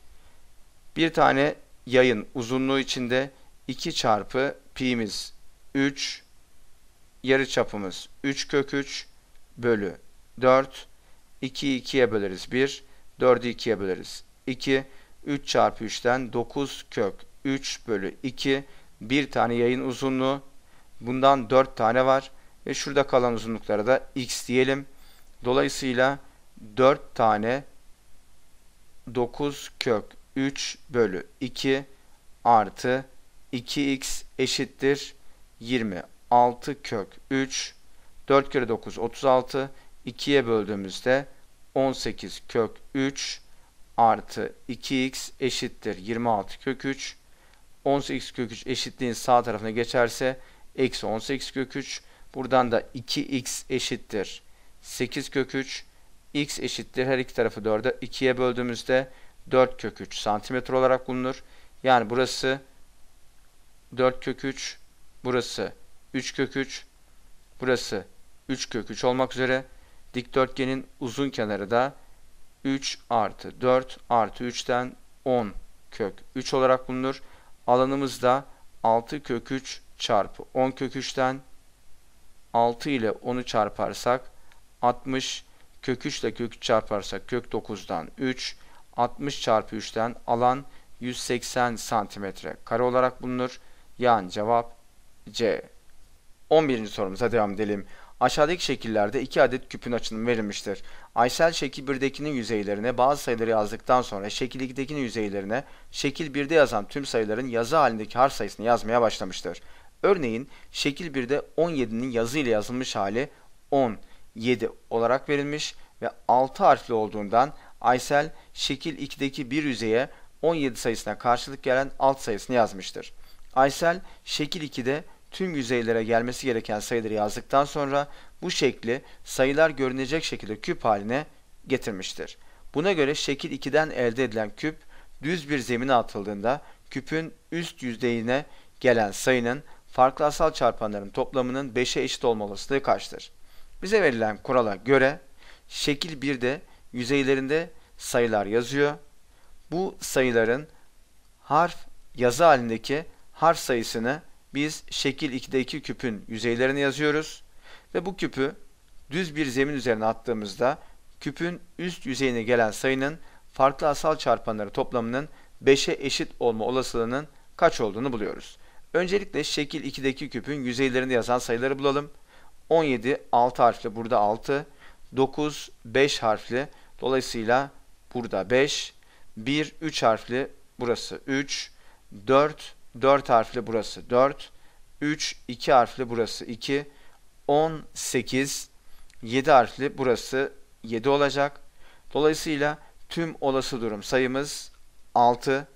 Bir tane yayın uzunluğu içinde 2 çarpı pi'miz 3 yarı çapımız 3 kök 3 bölü 4 2'yi 2'ye böleriz 1 4'ü 2'ye böleriz 2, 3 çarpı 3'ten 9 kök 3 bölü 2, bir tane yayın uzunluğu, bundan 4 tane var ve şurada kalan uzunluklara da x diyelim. Dolayısıyla 4 tane 9 kök 3 bölü 2 artı 2x eşittir 26 kök 3 4 kere 9 36 2'ye böldüğümüzde 18 kök 3 artı 2x eşittir 26 kök 3. 18 kök 3 eşitliğin sağ tarafına geçerse eksi 18 kök 3. Buradan da 2x eşittir 8 kök 3. x eşittir her iki tarafı 4'e 2'ye böldüğümüzde 4 kök 3 santimetre olarak bulunur. Yani burası 4 kök 3. Burası 3 kök 3. Burası 3 kök 3 olmak üzere dikdörtgenin uzun kenarı da 3 artı 4 artı 3'ten 10 kök 3 olarak bulunur. Alanımız da 6 kök 3 çarpı 10 kök 3'ten 6 ile 10'u çarparsak 60 kök 3 ile kök 3 çarparsak kök 9'dan 3 60 çarpı 3'ten alan 180 santimetre kare olarak bulunur. Yani cevap C. 11. sorumuza devam edelim. Aşağıdaki şekillerde iki adet küpün açılımı verilmiştir. Aysel şekil 1'dekinin yüzeylerine bazı sayıları yazdıktan sonra şekil 2'dekinin yüzeylerine şekil 1'de yazan tüm sayıların yazı halindeki harf sayısını yazmaya başlamıştır. Örneğin şekil 1'de 17'nin yazı ile yazılmış hali 10, 7 olarak verilmiş ve 6 harfli olduğundan Aysel şekil 2'deki bir yüzeye 17 sayısına karşılık gelen alt sayısını yazmıştır. Aysel şekil 2'de tüm yüzeylere gelmesi gereken sayıları yazdıktan sonra bu şekli sayılar görünecek şekilde küp haline getirmiştir. Buna göre şekil 2'den elde edilen küp düz bir zemine atıldığında küpün üst yüzeyine gelen sayının farklı asal çarpanların toplamının 5'e eşit olma olasılığı kaçtır? Bize verilen kurala göre şekil 1'de yüzeylerinde sayılar yazıyor. Bu sayıların harf yazı halindeki harf sayısını biz şekil 2'deki küpün yüzeylerini yazıyoruz ve bu küpü düz bir zemin üzerine attığımızda küpün üst yüzeyine gelen sayının farklı asal çarpanları toplamının 5'e eşit olma olasılığının kaç olduğunu buluyoruz. Öncelikle şekil 2'deki küpün yüzeylerinde yazan sayıları bulalım. 17 6 harfli burada 6, 9 5 harfli dolayısıyla burada 5, 1 3 harfli burası 3, 4 4 harfli burası 4. 3 2 harfli burası 2. 18 7 harfli burası 7 olacak. Dolayısıyla tüm olası durum sayımız 6.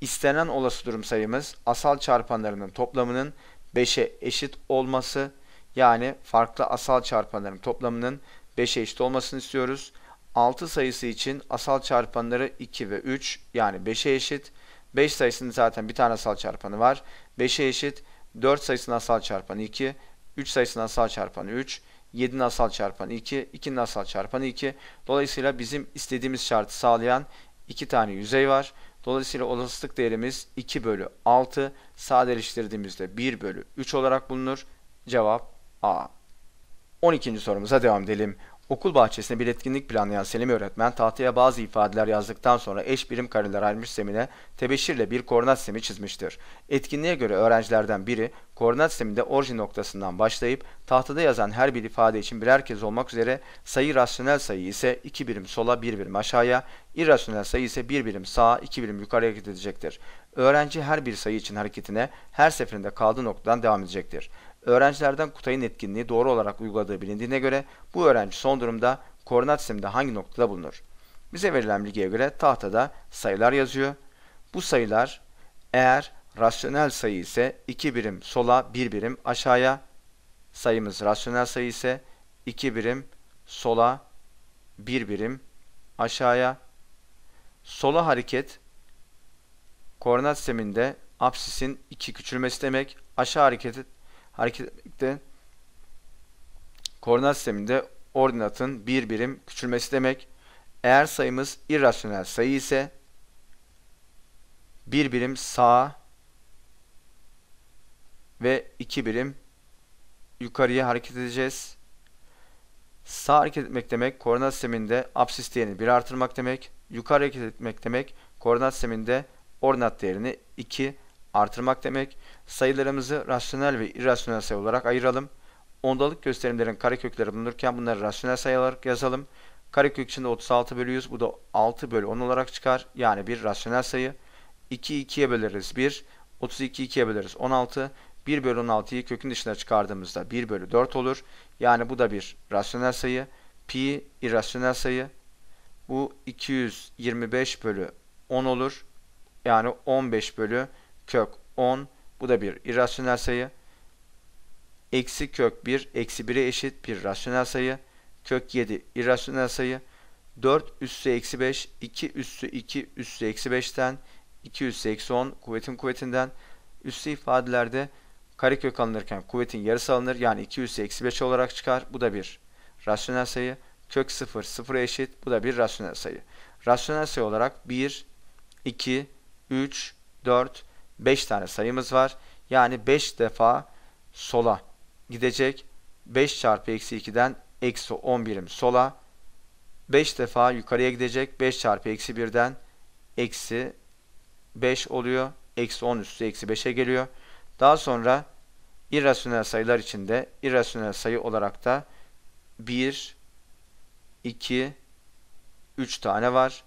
İstenen olası durum sayımız asal çarpanlarının toplamının 5'e eşit olması yani farklı asal çarpanların toplamının 5'e eşit olmasını istiyoruz. 6 sayısı için asal çarpanları 2 ve 3 yani 5'e eşit. 5 sayısının zaten bir tane asal çarpanı var. 5'e eşit 4 sayısının asal çarpanı 2, 3 sayısının asal çarpanı 3, 7'nin asal çarpanı 2, 2'nin asal çarpanı 2. Dolayısıyla bizim istediğimiz şartı sağlayan 2 tane yüzey var. Dolayısıyla olasılık değerimiz 2 bölü 6 sadeleştirdiğimizde 1 bölü 3 olarak bulunur. Cevap A. 12. sorumuza devam edelim. Okul bahçesinde bir etkinlik planlayan Selim öğretmen tahtaya bazı ifadeler yazdıktan sonra eş birim kareler ayrılmış semine tebeşirle bir koordinat sistemi çizmiştir. Etkinliğe göre öğrencilerden biri koordinat sisteminde orijin noktasından başlayıp tahtada yazan her bir ifade için birer kez olmak üzere sayı rasyonel sayı ise 2 birim sola 1 birim aşağıya, irrasyonel sayı ise 1 birim sağa 2 birim yukarıya hareket edecektir. Öğrenci her bir sayı için hareketine her seferinde kaldığı noktadan devam edecektir. Öğrencilerden Kutay'ın etkinliği doğru olarak uyguladığı bilindiğine göre bu öğrenci son durumda koordinat sisteminde hangi noktada bulunur? Bize verilen bilgiye göre tahtada sayılar yazıyor. Bu sayılar eğer rasyonel sayı ise 2 birim sola 1 birim aşağıya sayımız rasyonel sayı ise 2 birim sola 1 birim aşağıya sola hareket koordinat sisteminde apsisin 2 küçülmesi demek aşağı hareket Hareket hareketlikte koordinat sisteminde ordinatın bir birim küçülmesi demek. Eğer sayımız irrasyonel sayı ise bir birim sağa ve iki birim yukarıya hareket edeceğiz. Sağ hareket etmek demek koordinat sisteminde absis değerini bir artırmak demek. Yukarı hareket etmek demek koordinat sisteminde ordinat değerini 2 artırmak demek. Sayılarımızı rasyonel ve irrasyonel sayı olarak ayıralım. Ondalık gösterimlerin karekökleri bulunurken bunları rasyonel sayı olarak yazalım. Karekök içinde 36 bölü 100 bu da 6 bölü 10 olarak çıkar. Yani bir rasyonel sayı. 2 2'ye böleriz 1. 32 2'ye böleriz 16. 1 bölü 16'yı kökün dışına çıkardığımızda 1 bölü 4 olur. Yani bu da bir rasyonel sayı. Pi irrasyonel sayı. Bu 225 bölü 10 olur. Yani 15 bölü kök 10 bu da bir irrasyonel sayı. Eksi kök 1 eksi 1'e eşit bir rasyonel sayı. Kök 7 irrasyonel sayı. 4 üssü eksi 5 2 üssü 2 üssü eksi 5'ten 2 üssü eksi 10 kuvvetin kuvvetinden üssü ifadelerde karekök alınırken kuvvetin yarısı alınır yani 2 üssü eksi 5 olarak çıkar bu da bir rasyonel sayı. Kök 0 sıfıra eşit bu da bir rasyonel sayı. Rasyonel sayı olarak 1, 2, 3, 4, 5 tane sayımız var. Yani 5 defa sola gidecek. 5 çarpı eksi 2'den eksi 10 birim sola. 5 defa yukarıya gidecek. 5 çarpı eksi 1'den eksi 5 oluyor. Eksi 10 üstü eksi 5'e geliyor. Daha sonra irrasyonel sayılar içinde irrasyonel sayı olarak da 1, 2, 3 tane var.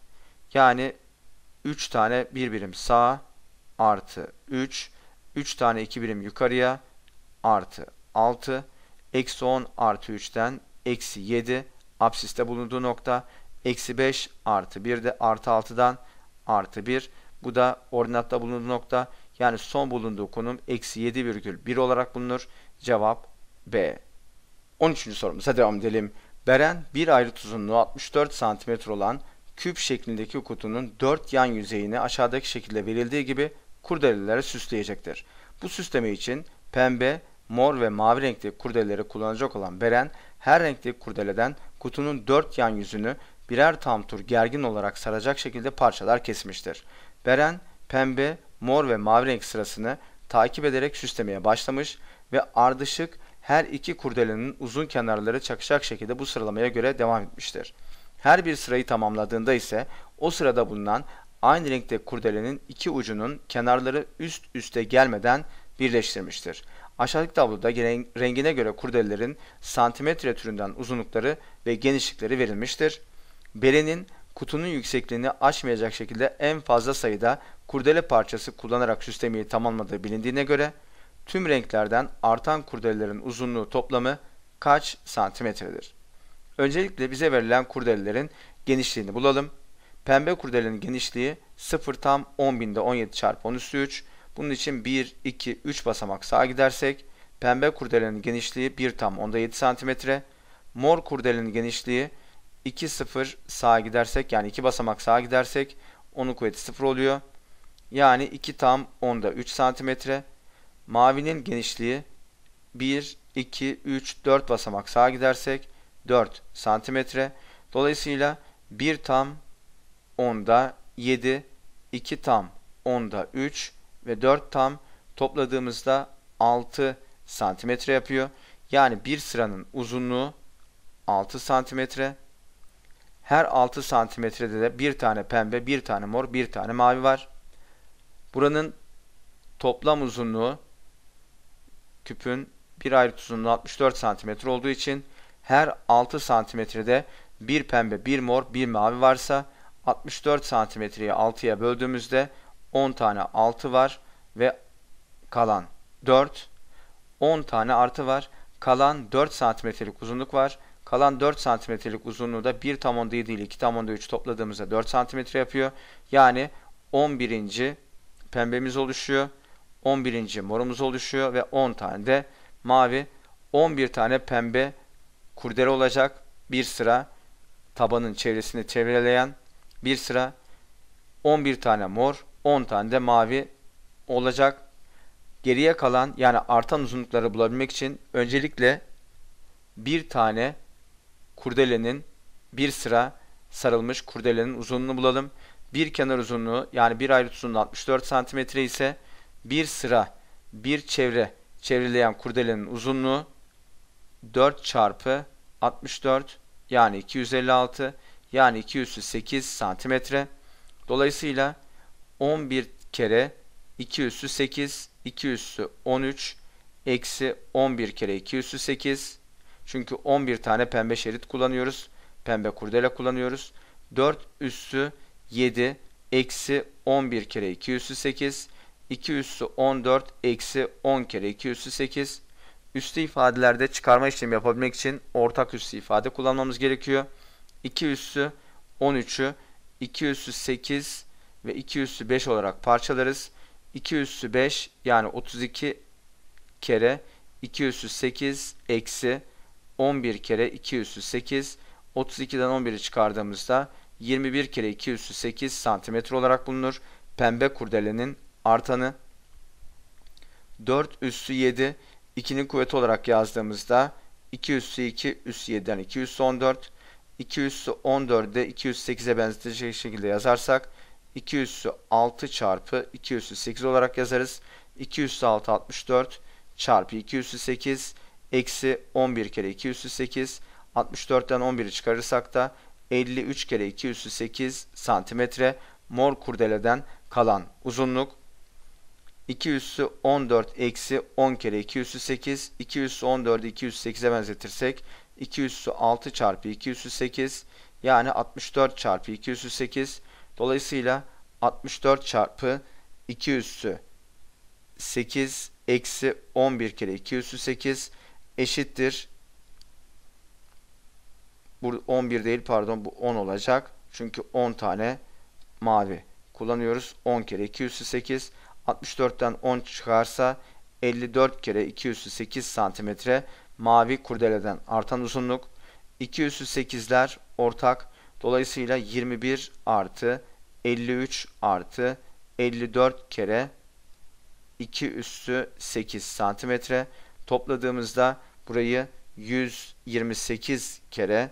Yani 3 tane bir birim sağa, artı 3. 3 tane 2 birim yukarıya artı 6. Eksi 10 artı 3'ten eksi 7 absiste bulunduğu nokta. Eksi 5 artı 1 de artı 6'dan artı 1. Bu da ordinatta bulunduğu nokta. Yani son bulunduğu konum eksi 7 virgül 1 olarak bulunur. Cevap B. 13. sorumuza devam edelim. Beren bir ayrıt uzunluğu 64 santimetre olan küp şeklindeki kutunun dört yan yüzeyini aşağıdaki şekilde verildiği gibi kurdeleleri süsleyecektir. Bu süsleme için pembe, mor ve mavi renkli kurdeleleri kullanacak olan Beren her renkli kurdeleden kutunun dört yan yüzünü birer tam tur gergin olarak saracak şekilde parçalar kesmiştir. Beren pembe, mor ve mavi renk sırasını takip ederek süslemeye başlamış ve ardışık her iki kurdelenin uzun kenarları çakışacak şekilde bu sıralamaya göre devam etmiştir. Her bir sırayı tamamladığında ise o sırada bulunan aynı renkte kurdelenin iki ucunun kenarları üst üste gelmeden birleştirmiştir. Aşağıdaki tabloda rengine göre kurdelelerin santimetre türünden uzunlukları ve genişlikleri verilmiştir. Belenin kutunun yüksekliğini aşmayacak şekilde en fazla sayıda kurdele parçası kullanarak süslemeyi tamamladığı bilindiğine göre tüm renklerden artan kurdelelerin uzunluğu toplamı kaç santimetredir? Öncelikle bize verilen kurdelelerin genişliğini bulalım. Pembe kurdelenin genişliği 0 tam 10.000'de 17 çarpı 10 üstü 3. Bunun için 1, 2, 3 basamak sağa gidersek pembe kurdelenin genişliği 1 tam 10'da 7 cm. Mor kurdelenin genişliği 2, 0 sağa gidersek yani 2 basamak sağa gidersek onun kuvveti 0 oluyor. Yani 2 tam 10'da 3 cm. Mavinin genişliği 1, 2, 3, 4 basamak sağa gidersek 4 cm. Dolayısıyla 1 tam 10'da 7, 2 tam 10'da 3 ve 4 tam topladığımızda 6 santimetre yapıyor. Yani bir sıranın uzunluğu 6 santimetre. Her 6 santimetrede de bir tane pembe, bir tane mor, bir tane mavi var. Buranın toplam uzunluğu küpün bir ayrı uzunluğu 64 santimetre olduğu için her 6 santimetrede bir pembe, bir mor, bir mavi varsa 64 santimetreyi 6'ya böldüğümüzde 10 tane 6 var ve kalan 4 10 tane artı var. Kalan 4 santimetrelik uzunluk var. Kalan 4 santimetrelik uzunluğu da 1 tam onda 7 ile 2 tam onda 3 topladığımızda 4 santimetre yapıyor. Yani 11. pembemiz oluşuyor. 11. morumuz oluşuyor ve 10 tane de mavi 11 tane pembe kurdele olacak bir sıra tabanın çevresini çevreleyen bir sıra 11 tane mor 10 tane de mavi olacak. Geriye kalan yani artan uzunlukları bulabilmek için öncelikle bir tane kurdelenin bir sıra sarılmış kurdelenin uzunluğunu bulalım. Bir kenar uzunluğu yani bir ayrı uzunluğu 64 cm ise bir sıra bir çevre çevreleyen kurdelenin uzunluğu 4 çarpı 64 yani 256 yani 2 üssü 8 santimetre. Dolayısıyla 11 kere 2 üssü 8, 2 üssü 13, eksi 11 kere 2 üssü 8. Çünkü 11 tane pembe şerit kullanıyoruz. Pembe kurdele kullanıyoruz. 4 üssü 7, eksi 11 kere 2 üssü 8. 2 üssü 14, eksi 10 kere 2 üssü 8. Üstü ifadelerde çıkarma işlemi yapabilmek için ortak üssü ifade kullanmamız gerekiyor. 2 üssü 13'ü 2 üssü 8 ve 2 üssü 5 olarak parçalarız. 2 üssü 5 yani 32 kere 2 üssü 8 eksi 11 kere 2 üssü 8 32'den 11'i çıkardığımızda 21 kere 2 üssü 8 santimetre olarak bulunur. Pembe kurdelenin artanı 4 üssü 7 2'nin kuvveti olarak yazdığımızda 2 üssü 2 üssü 7'den 2 üssü 14 2 üssü 14'de 2 üssü 8'e benzetecek şekilde yazarsak 2 üssü 6 çarpı 2 üssü 8 olarak yazarız. 2 üssü 6 64 çarpı 2 üssü 8 eksi 11 kere 2 üssü 8 64'ten 11'i çıkarırsak da 53 kere 2 üssü 8 santimetre mor kurdeleden kalan uzunluk 2 üssü 14 eksi 10 kere 2 üssü 8 2 üssü 14 2 üssü 8'e benzetirsek 2 üssü 6 çarpı 2 üssü 8 yani 64 çarpı 2 üssü 8 dolayısıyla 64 çarpı 2 üssü 8 eksi 11 kere 2 üssü 8 eşittir. Bu 11 değil pardon bu 10 olacak. Çünkü 10 tane mavi kullanıyoruz. 10 kere 2 üssü 8 64'ten 10 çıkarsa 54 kere 2 üssü 8 santimetre mavi kurdeleden artan uzunluk 2 üssü 8'ler ortak dolayısıyla 21 artı 53 artı 54 kere 2 üssü 8 santimetre topladığımızda burayı 128 kere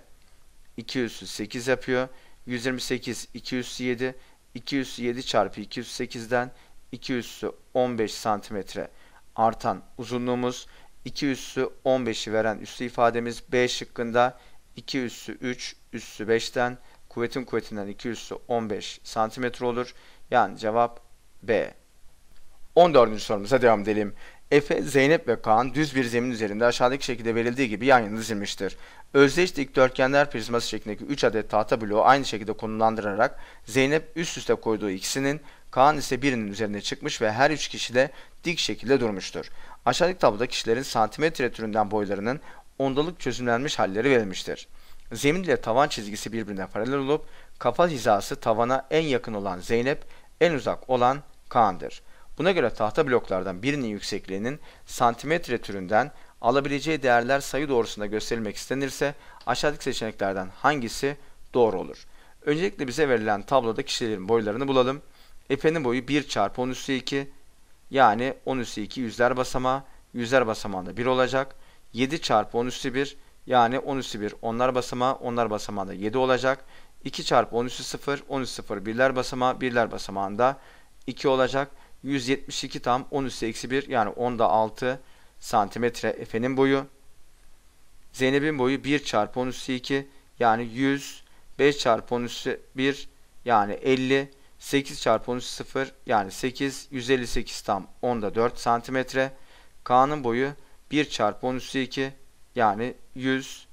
2 üssü 8 yapıyor. 128 2 üssü 7 2 üssü 7 çarpı 2 üssü 8'den 2 üssü 15 santimetre artan uzunluğumuz 2 üssü 15'i veren üssü ifademiz B şıkkında 2 üssü 3 üssü 5'ten kuvvetin kuvvetinden 2 üssü 15 santimetre olur. Yani cevap B. 14. sorumuza devam edelim. Efe, Zeynep ve Kaan düz bir zemin üzerinde aşağıdaki şekilde verildiği gibi yan yana dizilmiştir. Özdeş dikdörtgenler prizması şeklindeki 3 adet tahta bloğu aynı şekilde konumlandırarak Zeynep üst üste koyduğu ikisinin, Kaan ise birinin üzerine çıkmış ve her üç kişi de dik şekilde durmuştur. Aşağıdaki tabloda kişilerin santimetre türünden boylarının ondalık çözümlenmiş halleri verilmiştir. Zemin ile tavan çizgisi birbirine paralel olup kafa hizası tavana en yakın olan Zeynep, en uzak olan Kaan'dır. Buna göre tahta bloklardan birinin yüksekliğinin santimetre türünden alabileceği değerler sayı doğrusunda gösterilmek istenirse aşağıdaki seçeneklerden hangisi doğru olur? Öncelikle bize verilen tabloda kişilerin boylarını bulalım. Epe'nin boyu 1 çarpı 10 üstü 2, yani 10 üstü 2 yüzler basamağı. Yüzler basamağında 1 olacak. 7 çarpı 10 üstü 1 yani 10 üstü 1 onlar basamağı. Onlar basamağında 7 olacak. 2 çarpı 10 üstü 0 10 üstü 0 birler basamağı. Birler basamağında 2 olacak. 172 tam 10 üstü eksi 1 yani 10'da 6 santimetre Efe'nin boyu. Zeynep'in boyu 1 çarpı 10 üstü 2 yani 100 5 çarpı 10 üstü 1 yani 50 8 çarpı 13 0 yani 8 158 tam 10'da 4 santimetre. K'nın boyu 1 çarpı 10 üstü 2 yani 100.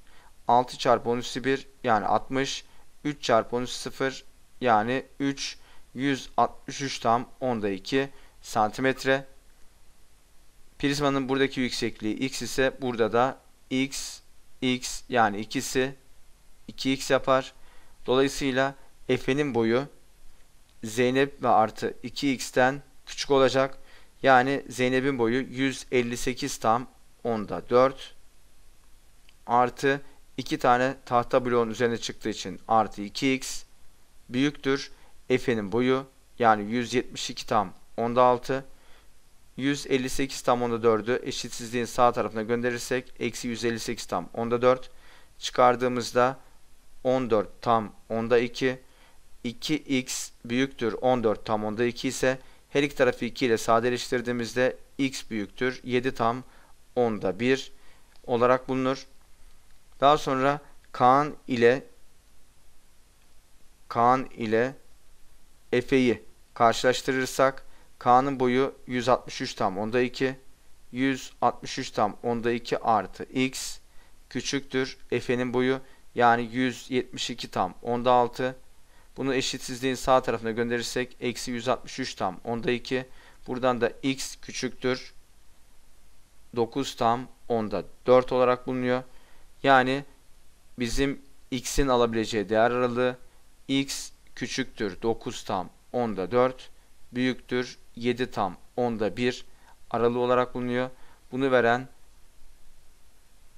6 çarpı 10 üstü 1 yani 60. 3 çarpı 10 üstü 0 yani 3. 163 tam 10'da 2 santimetre. Prizmanın buradaki yüksekliği x ise burada da x, x yani ikisi 2x yapar. Dolayısıyla F'nin boyu Zeynep ve artı 2x'ten küçük olacak. Yani Zeynep'in boyu 158 tam onda 4 artı 2 tane tahta bloğun üzerine çıktığı için artı 2x büyüktür. Efe'nin boyu yani 172 tam onda 6 158 tam onda 4'ü eşitsizliğin sağ tarafına gönderirsek eksi 158 tam onda 4 çıkardığımızda 14 tam onda 2 2x büyüktür 14 tam onda 2 ise her iki tarafı 2 ile sadeleştirdiğimizde x büyüktür 7 tam onda 1 olarak bulunur. Daha sonra Kaan ile Kaan ile Efe'yi karşılaştırırsak Kaan'ın boyu 163 tam onda 2 163 tam onda 2 artı x küçüktür Efe'nin boyu yani 172 tam onda 6 bunu eşitsizliğin sağ tarafına gönderirsek eksi 163 tam onda 2. Buradan da x küçüktür 9 tam onda 4 olarak bulunuyor. Yani bizim x'in alabileceği değer aralığı x küçüktür 9 tam onda 4 büyüktür 7 tam onda 1 aralığı olarak bulunuyor. Bunu veren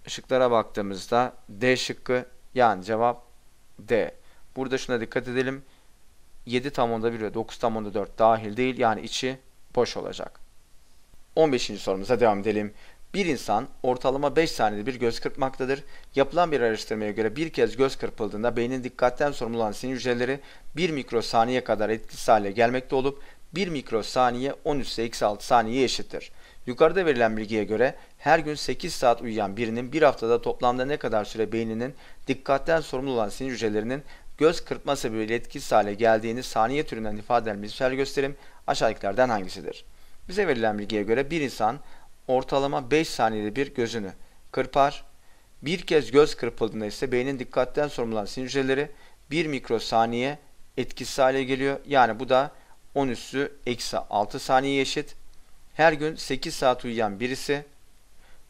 ışıklara baktığımızda D şıkkı yani cevap D. Burada şuna dikkat edelim. 7 tam onda 1 ve 9 tam onda 4 dahil değil. Yani içi boş olacak. 15. sorumuza devam edelim. Bir insan ortalama 5 saniyede bir göz kırpmaktadır. Yapılan bir araştırmaya göre bir kez göz kırpıldığında beynin dikkatten sorumlu olan sinir hücreleri 1 mikrosaniye kadar etkisiz hale gelmekte olup 1 mikrosaniye 10 üstü eksi 6 saniye eşittir. Yukarıda verilen bilgiye göre her gün 8 saat uyuyan birinin bir haftada toplamda ne kadar süre beyninin dikkatten sorumlu olan sinir hücrelerinin göz kırpma sebebiyle etkisiz hale geldiğini saniye türünden ifade eden bilimsel gösterim aşağıdakilerden hangisidir? Bize verilen bilgiye göre bir insan ortalama 5 saniyede bir gözünü kırpar. Bir kez göz kırpıldığında ise beynin dikkatten sorumlanan sinir hücreleri 1 mikrosaniye etkisiz hale geliyor. Yani bu da 10 üssü eksi 6 saniye eşit. Her gün 8 saat uyuyan birisi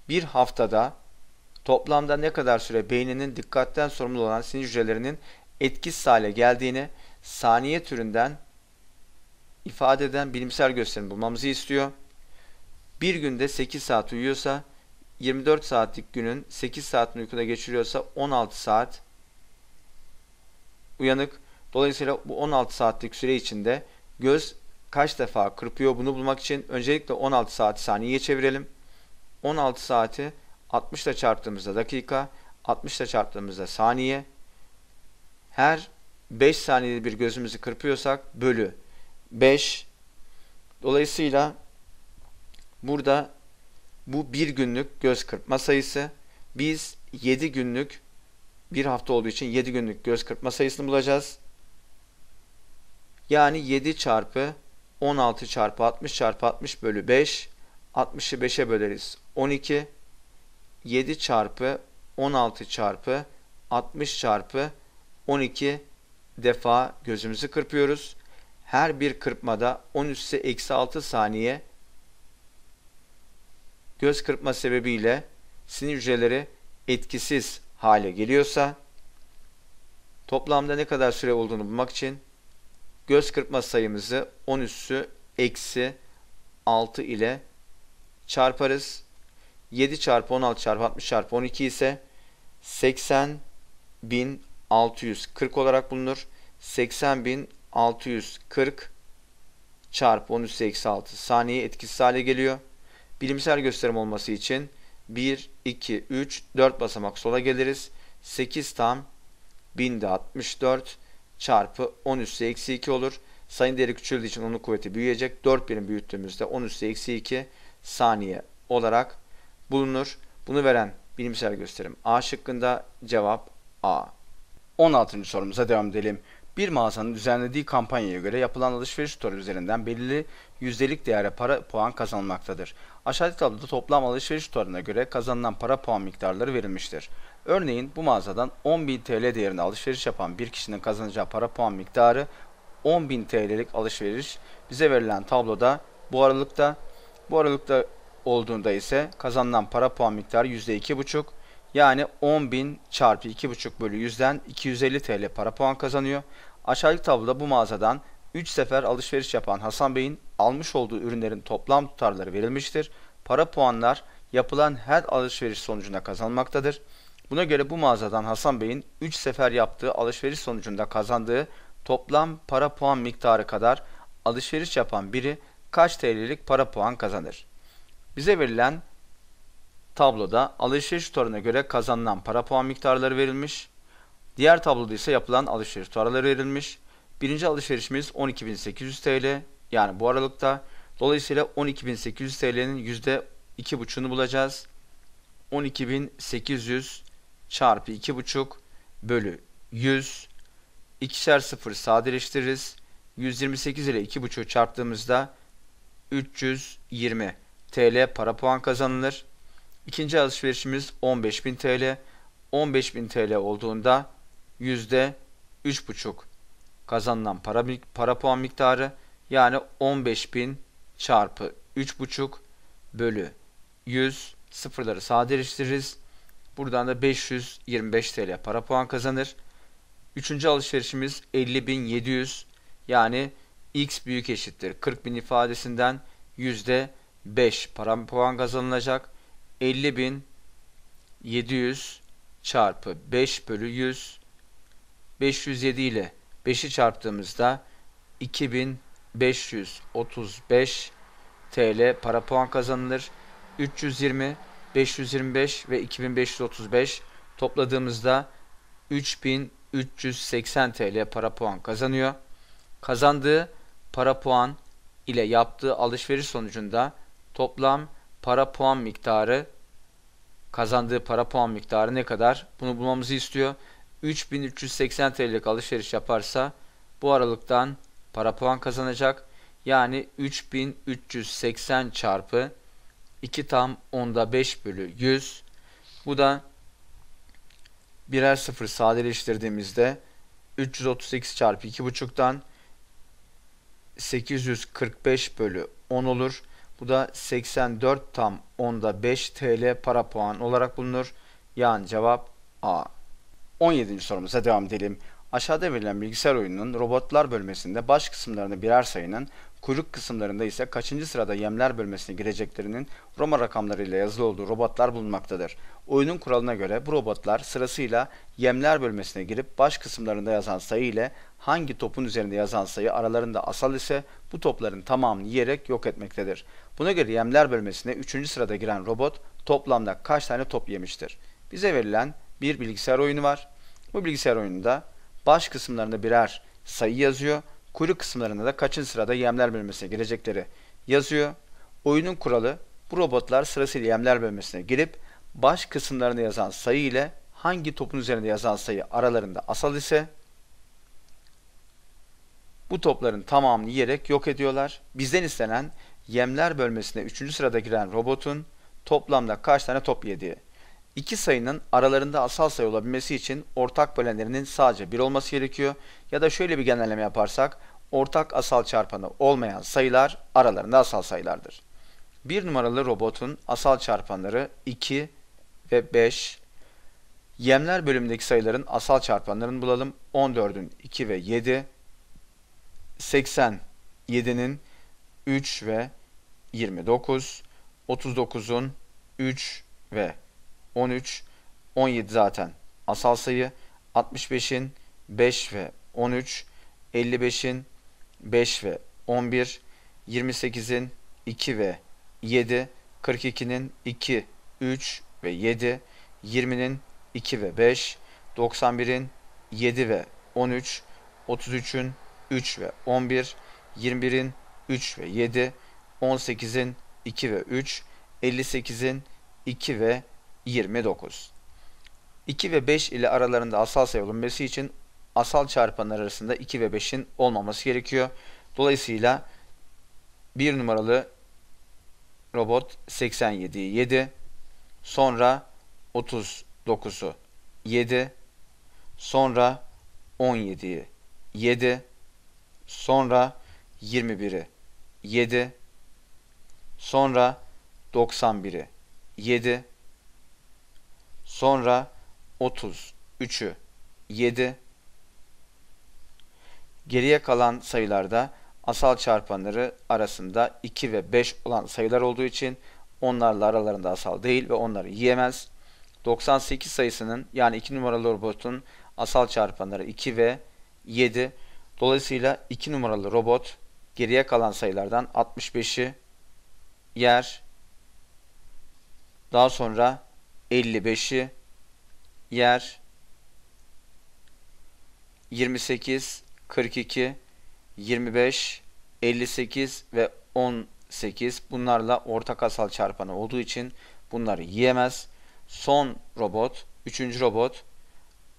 bir haftada toplamda ne kadar süre beyninin dikkatten sorumlu olan sinir hücrelerinin etkisiz hale geldiğini saniye türünden ifade eden bilimsel gösterim bulmamızı istiyor. Bir günde 8 saat uyuyorsa 24 saatlik günün 8 saatini uykuda geçiriyorsa 16 saat uyanık. Dolayısıyla bu 16 saatlik süre içinde göz kaç defa kırpıyor bunu bulmak için öncelikle 16 saat saniyeye çevirelim. 16 saati 60 ile çarptığımızda dakika, 60 ile çarptığımızda saniye, her 5 saniyede bir gözümüzü kırpıyorsak bölü 5. Dolayısıyla burada bu bir günlük göz kırpma sayısı. Biz 7 günlük bir hafta olduğu için 7 günlük göz kırpma sayısını bulacağız. Yani 7 çarpı 16 çarpı 60 çarpı 60 bölü 5. 60'ı 5'e böleriz. 12 7 çarpı 16 çarpı 60 çarpı 12 defa gözümüzü kırpıyoruz. Her bir kırpmada 10 üssü eksi 6 saniye göz kırpma sebebiyle sinir hücreleri etkisiz hale geliyorsa toplamda ne kadar süre olduğunu bulmak için göz kırpma sayımızı 10 üssü eksi 6 ile çarparız. 7 çarpı 16 çarpı 60 çarpı 12 ise 80 bin 640 olarak bulunur. 80.640 çarpı 10 üstü eksi 6 saniye etkisiz hale geliyor. Bilimsel gösterim olması için 1, 2, 3, 4 basamak sola geliriz. 8 tam 1064 çarpı 10 üstü eksi 2 olur. Sayın değeri küçüldüğü için onun kuvveti büyüyecek. 4 birim büyüttüğümüzde 10 üstü eksi 2 saniye olarak bulunur. Bunu veren bilimsel gösterim A şıkkında cevap A. 16. sorumuza devam edelim. Bir mağazanın düzenlediği kampanyaya göre yapılan alışveriş tutarı üzerinden belirli yüzdelik değere para puan kazanılmaktadır. Aşağıdaki tabloda toplam alışveriş tutarına göre kazanılan para puan miktarları verilmiştir. Örneğin bu mağazadan 10.000 TL değerinde alışveriş yapan bir kişinin kazanacağı para puan miktarı 10.000 TL'lik alışveriş bize verilen tabloda bu aralıkta bu aralıkta olduğunda ise kazanılan para puan miktarı %2,5 yani 10.000 çarpı 2.5 bölü 100'den 250 TL para puan kazanıyor. Aşağıdaki tabloda bu mağazadan 3 sefer alışveriş yapan Hasan Bey'in almış olduğu ürünlerin toplam tutarları verilmiştir. Para puanlar yapılan her alışveriş sonucunda kazanmaktadır. Buna göre bu mağazadan Hasan Bey'in 3 sefer yaptığı alışveriş sonucunda kazandığı toplam para puan miktarı kadar alışveriş yapan biri kaç TL'lik para puan kazanır? Bize verilen Tabloda alışveriş tutarına göre kazanılan para puan miktarları verilmiş. Diğer tabloda ise yapılan alışveriş tutarları verilmiş. Birinci alışverişimiz 12.800 TL yani bu aralıkta. Dolayısıyla 12.800 TL'nin %2,5'unu bulacağız. 12.800 çarpı 2,5 bölü 100 İkişer sıfır sadeleştiririz. 128 ile 2,5'ü çarptığımızda 320 TL para puan kazanılır. İkinci alışverişimiz 15.000 TL. 15.000 TL olduğunda %3,5 kazanılan para, para puan miktarı yani 15.000 çarpı 3,5 bölü 100 sıfırları sadeleştiririz. Buradan da 525 TL para puan kazanır. Üçüncü alışverişimiz 50.700 yani x büyük eşittir 40.000 ifadesinden %5 para puan kazanılacak. 50.700 çarpı 5 bölü 100 507 ile 5'i çarptığımızda 2535 TL para puan kazanılır. 320, 525 ve 2535 topladığımızda 3380 TL para puan kazanıyor. Kazandığı para puan ile yaptığı alışveriş sonucunda toplam para puan miktarı kazandığı para puan miktarı ne kadar? Bunu bulmamızı istiyor. 3380 TL'lik alışveriş yaparsa bu aralıktan para puan kazanacak. Yani 3380 çarpı 2 tam onda 5 bölü 100. Bu da birer sıfır sadeleştirdiğimizde 338 çarpı 2 buçuktan 845 bölü 10 olur. Bu da 84 tam onda 5 TL para puan olarak bulunur. Yani cevap A. 17. sorumuza devam edelim. Aşağıda verilen bilgisayar oyununun robotlar bölmesinde baş kısımlarını birer sayının, kuyruk kısımlarında ise kaçıncı sırada yemler bölmesine gireceklerinin Roma rakamlarıyla yazılı olduğu robotlar bulunmaktadır. Oyunun kuralına göre bu robotlar sırasıyla yemler bölmesine girip baş kısımlarında yazan sayı ile hangi topun üzerinde yazan sayı aralarında asal ise bu topların tamamını yiyerek yok etmektedir. Buna göre yemler bölmesine 3. sırada giren robot toplamda kaç tane top yemiştir? Bize verilen bir bilgisayar oyunu var. Bu bilgisayar oyununda Baş kısımlarında birer sayı yazıyor. Kuyruk kısımlarında da kaçın sırada yemler bölmesine girecekleri yazıyor. Oyunun kuralı bu robotlar sırasıyla yemler bölmesine girip baş kısımlarında yazan sayı ile hangi topun üzerinde yazan sayı aralarında asal ise bu topların tamamını yiyerek yok ediyorlar. Bizden istenen yemler bölmesine 3. sırada giren robotun toplamda kaç tane top yediği. İki sayının aralarında asal sayı olabilmesi için ortak bölenlerinin sadece 1 olması gerekiyor. Ya da şöyle bir genelleme yaparsak ortak asal çarpanı olmayan sayılar aralarında asal sayılardır. 1 numaralı robotun asal çarpanları 2 ve 5. Yemler bölümündeki sayıların asal çarpanlarını bulalım. 14'ün 2 ve 7. 87'nin 3 ve 29. 39'un 3 ve 13, 17 zaten asal sayı. 65'in 5 ve 13, 55'in 5 ve 11, 28'in 2 ve 7, 42'nin 2, 3 ve 7, 20'nin 2 ve 5, 91'in 7 ve 13, 33'ün 3 ve 11, 21'in 3 ve 7, 18'in 2 ve 3, 58'in 2 ve 29. 2 ve 5 ile aralarında asal sayı olunması için asal çarpanlar arasında 2 ve 5'in olmaması gerekiyor. Dolayısıyla 1 numaralı robot 87'yi 7, sonra 39'u 7, sonra 17'yi 7, sonra 21'i 7, sonra 91'i 7, Sonra 30, 3'ü 7. Geriye kalan sayılarda asal çarpanları arasında 2 ve 5 olan sayılar olduğu için onlarla aralarında asal değil ve onları yiyemez. 98 sayısının yani 2 numaralı robotun asal çarpanları 2 ve 7. Dolayısıyla 2 numaralı robot geriye kalan sayılardan 65'i yer. Daha sonra 55'i yer 28 42 25 58 ve 18 bunlarla ortak asal çarpanı olduğu için bunları yiyemez. Son robot 3. robot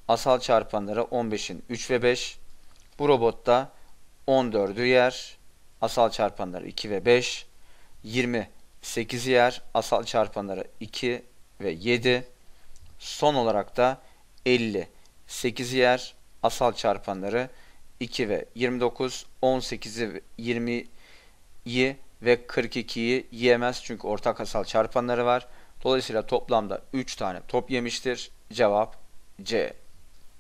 asal çarpanları 15'in 3 ve 5. Bu robotta 14'ü yer asal çarpanları 2 ve 5. 28'i yer asal çarpanları 2 ve 7. Son olarak da 50. 8'i yer asal çarpanları 2 ve 29, 18'i 20'yi ve 42'yi yiyemez çünkü ortak asal çarpanları var. Dolayısıyla toplamda 3 tane top yemiştir. Cevap C.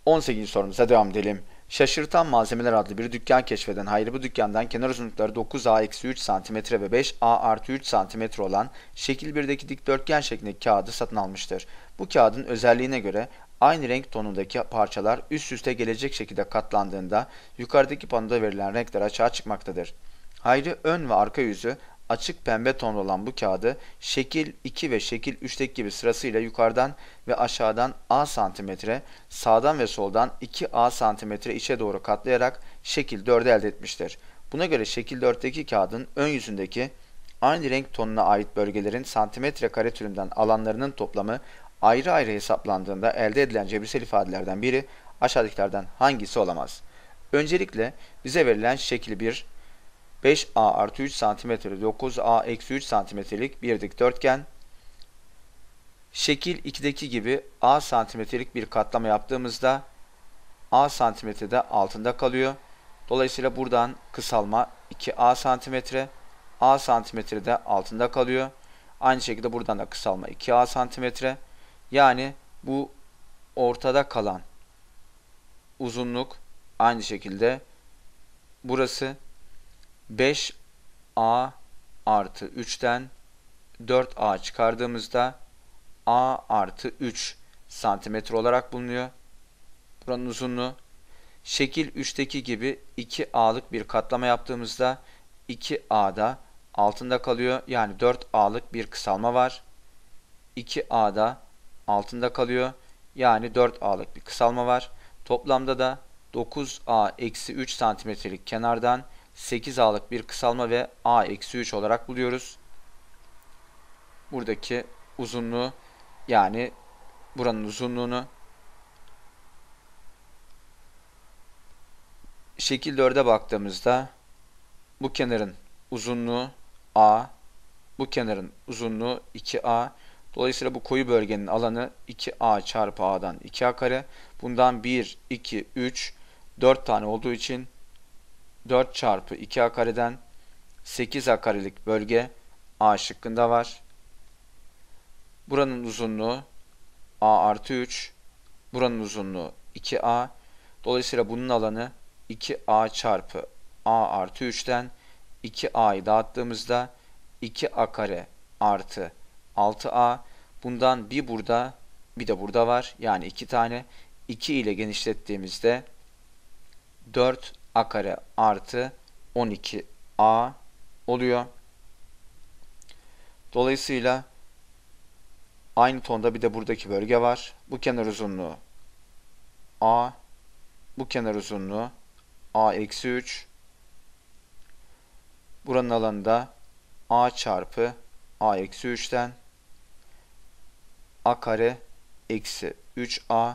18. sorumuza devam edelim. Şaşırtan Malzemeler adlı bir dükkan keşfeden Hayri bu dükkandan kenar uzunlukları 9A-3 cm ve 5A artı 3 cm olan şekil 1'deki dikdörtgen şeklindeki kağıdı satın almıştır. Bu kağıdın özelliğine göre aynı renk tonundaki parçalar üst üste gelecek şekilde katlandığında yukarıdaki panoda verilen renkler açığa çıkmaktadır. Hayri ön ve arka yüzü açık pembe tonlu olan bu kağıdı şekil 2 ve şekil 3'teki gibi sırasıyla yukarıdan ve aşağıdan A santimetre, sağdan ve soldan 2A santimetre içe doğru katlayarak şekil 4'ü elde etmiştir. Buna göre şekil 4'teki kağıdın ön yüzündeki aynı renk tonuna ait bölgelerin santimetre kare türünden alanlarının toplamı ayrı ayrı hesaplandığında elde edilen cebirsel ifadelerden biri aşağıdakilerden hangisi olamaz? Öncelikle bize verilen şekil 1 5A artı 3 cm 9A eksi 3 cm'lik bir dikdörtgen. Şekil 2'deki gibi A santimetrelik bir katlama yaptığımızda A de altında kalıyor. Dolayısıyla buradan kısalma 2A santimetre. A de altında kalıyor. Aynı şekilde buradan da kısalma 2A santimetre. Yani bu ortada kalan uzunluk aynı şekilde burası 5a artı 3'ten 4a çıkardığımızda a artı 3 santimetre olarak bulunuyor. Buranın uzunluğu. Şekil 3'teki gibi 2a'lık bir katlama yaptığımızda 2 a da altında kalıyor. Yani 4a'lık bir kısalma var. 2 a da altında kalıyor. Yani 4a'lık bir kısalma var. Toplamda da 9a eksi 3 santimetrelik kenardan 8A'lık bir kısalma ve A-3 olarak buluyoruz. Buradaki uzunluğu yani buranın uzunluğunu şekil 4'e baktığımızda bu kenarın uzunluğu A, bu kenarın uzunluğu 2A. Dolayısıyla bu koyu bölgenin alanı 2A çarpı A'dan 2A kare. Bundan 1, 2, 3, 4 tane olduğu için 4 çarpı 2a kareden 8a karelik bölge a şıkkında var. Buranın uzunluğu a artı 3. Buranın uzunluğu 2a. Dolayısıyla bunun alanı 2a çarpı a artı 3'ten 2a'yı dağıttığımızda 2a kare artı 6a. Bundan bir burada bir de burada var. Yani iki tane. 2 ile genişlettiğimizde 4 a kare artı 12a oluyor. Dolayısıyla aynı tonda bir de buradaki bölge var. Bu kenar uzunluğu a, bu kenar uzunluğu a eksi 3. Buranın alanında a çarpı a eksi 3'ten a kare eksi 3a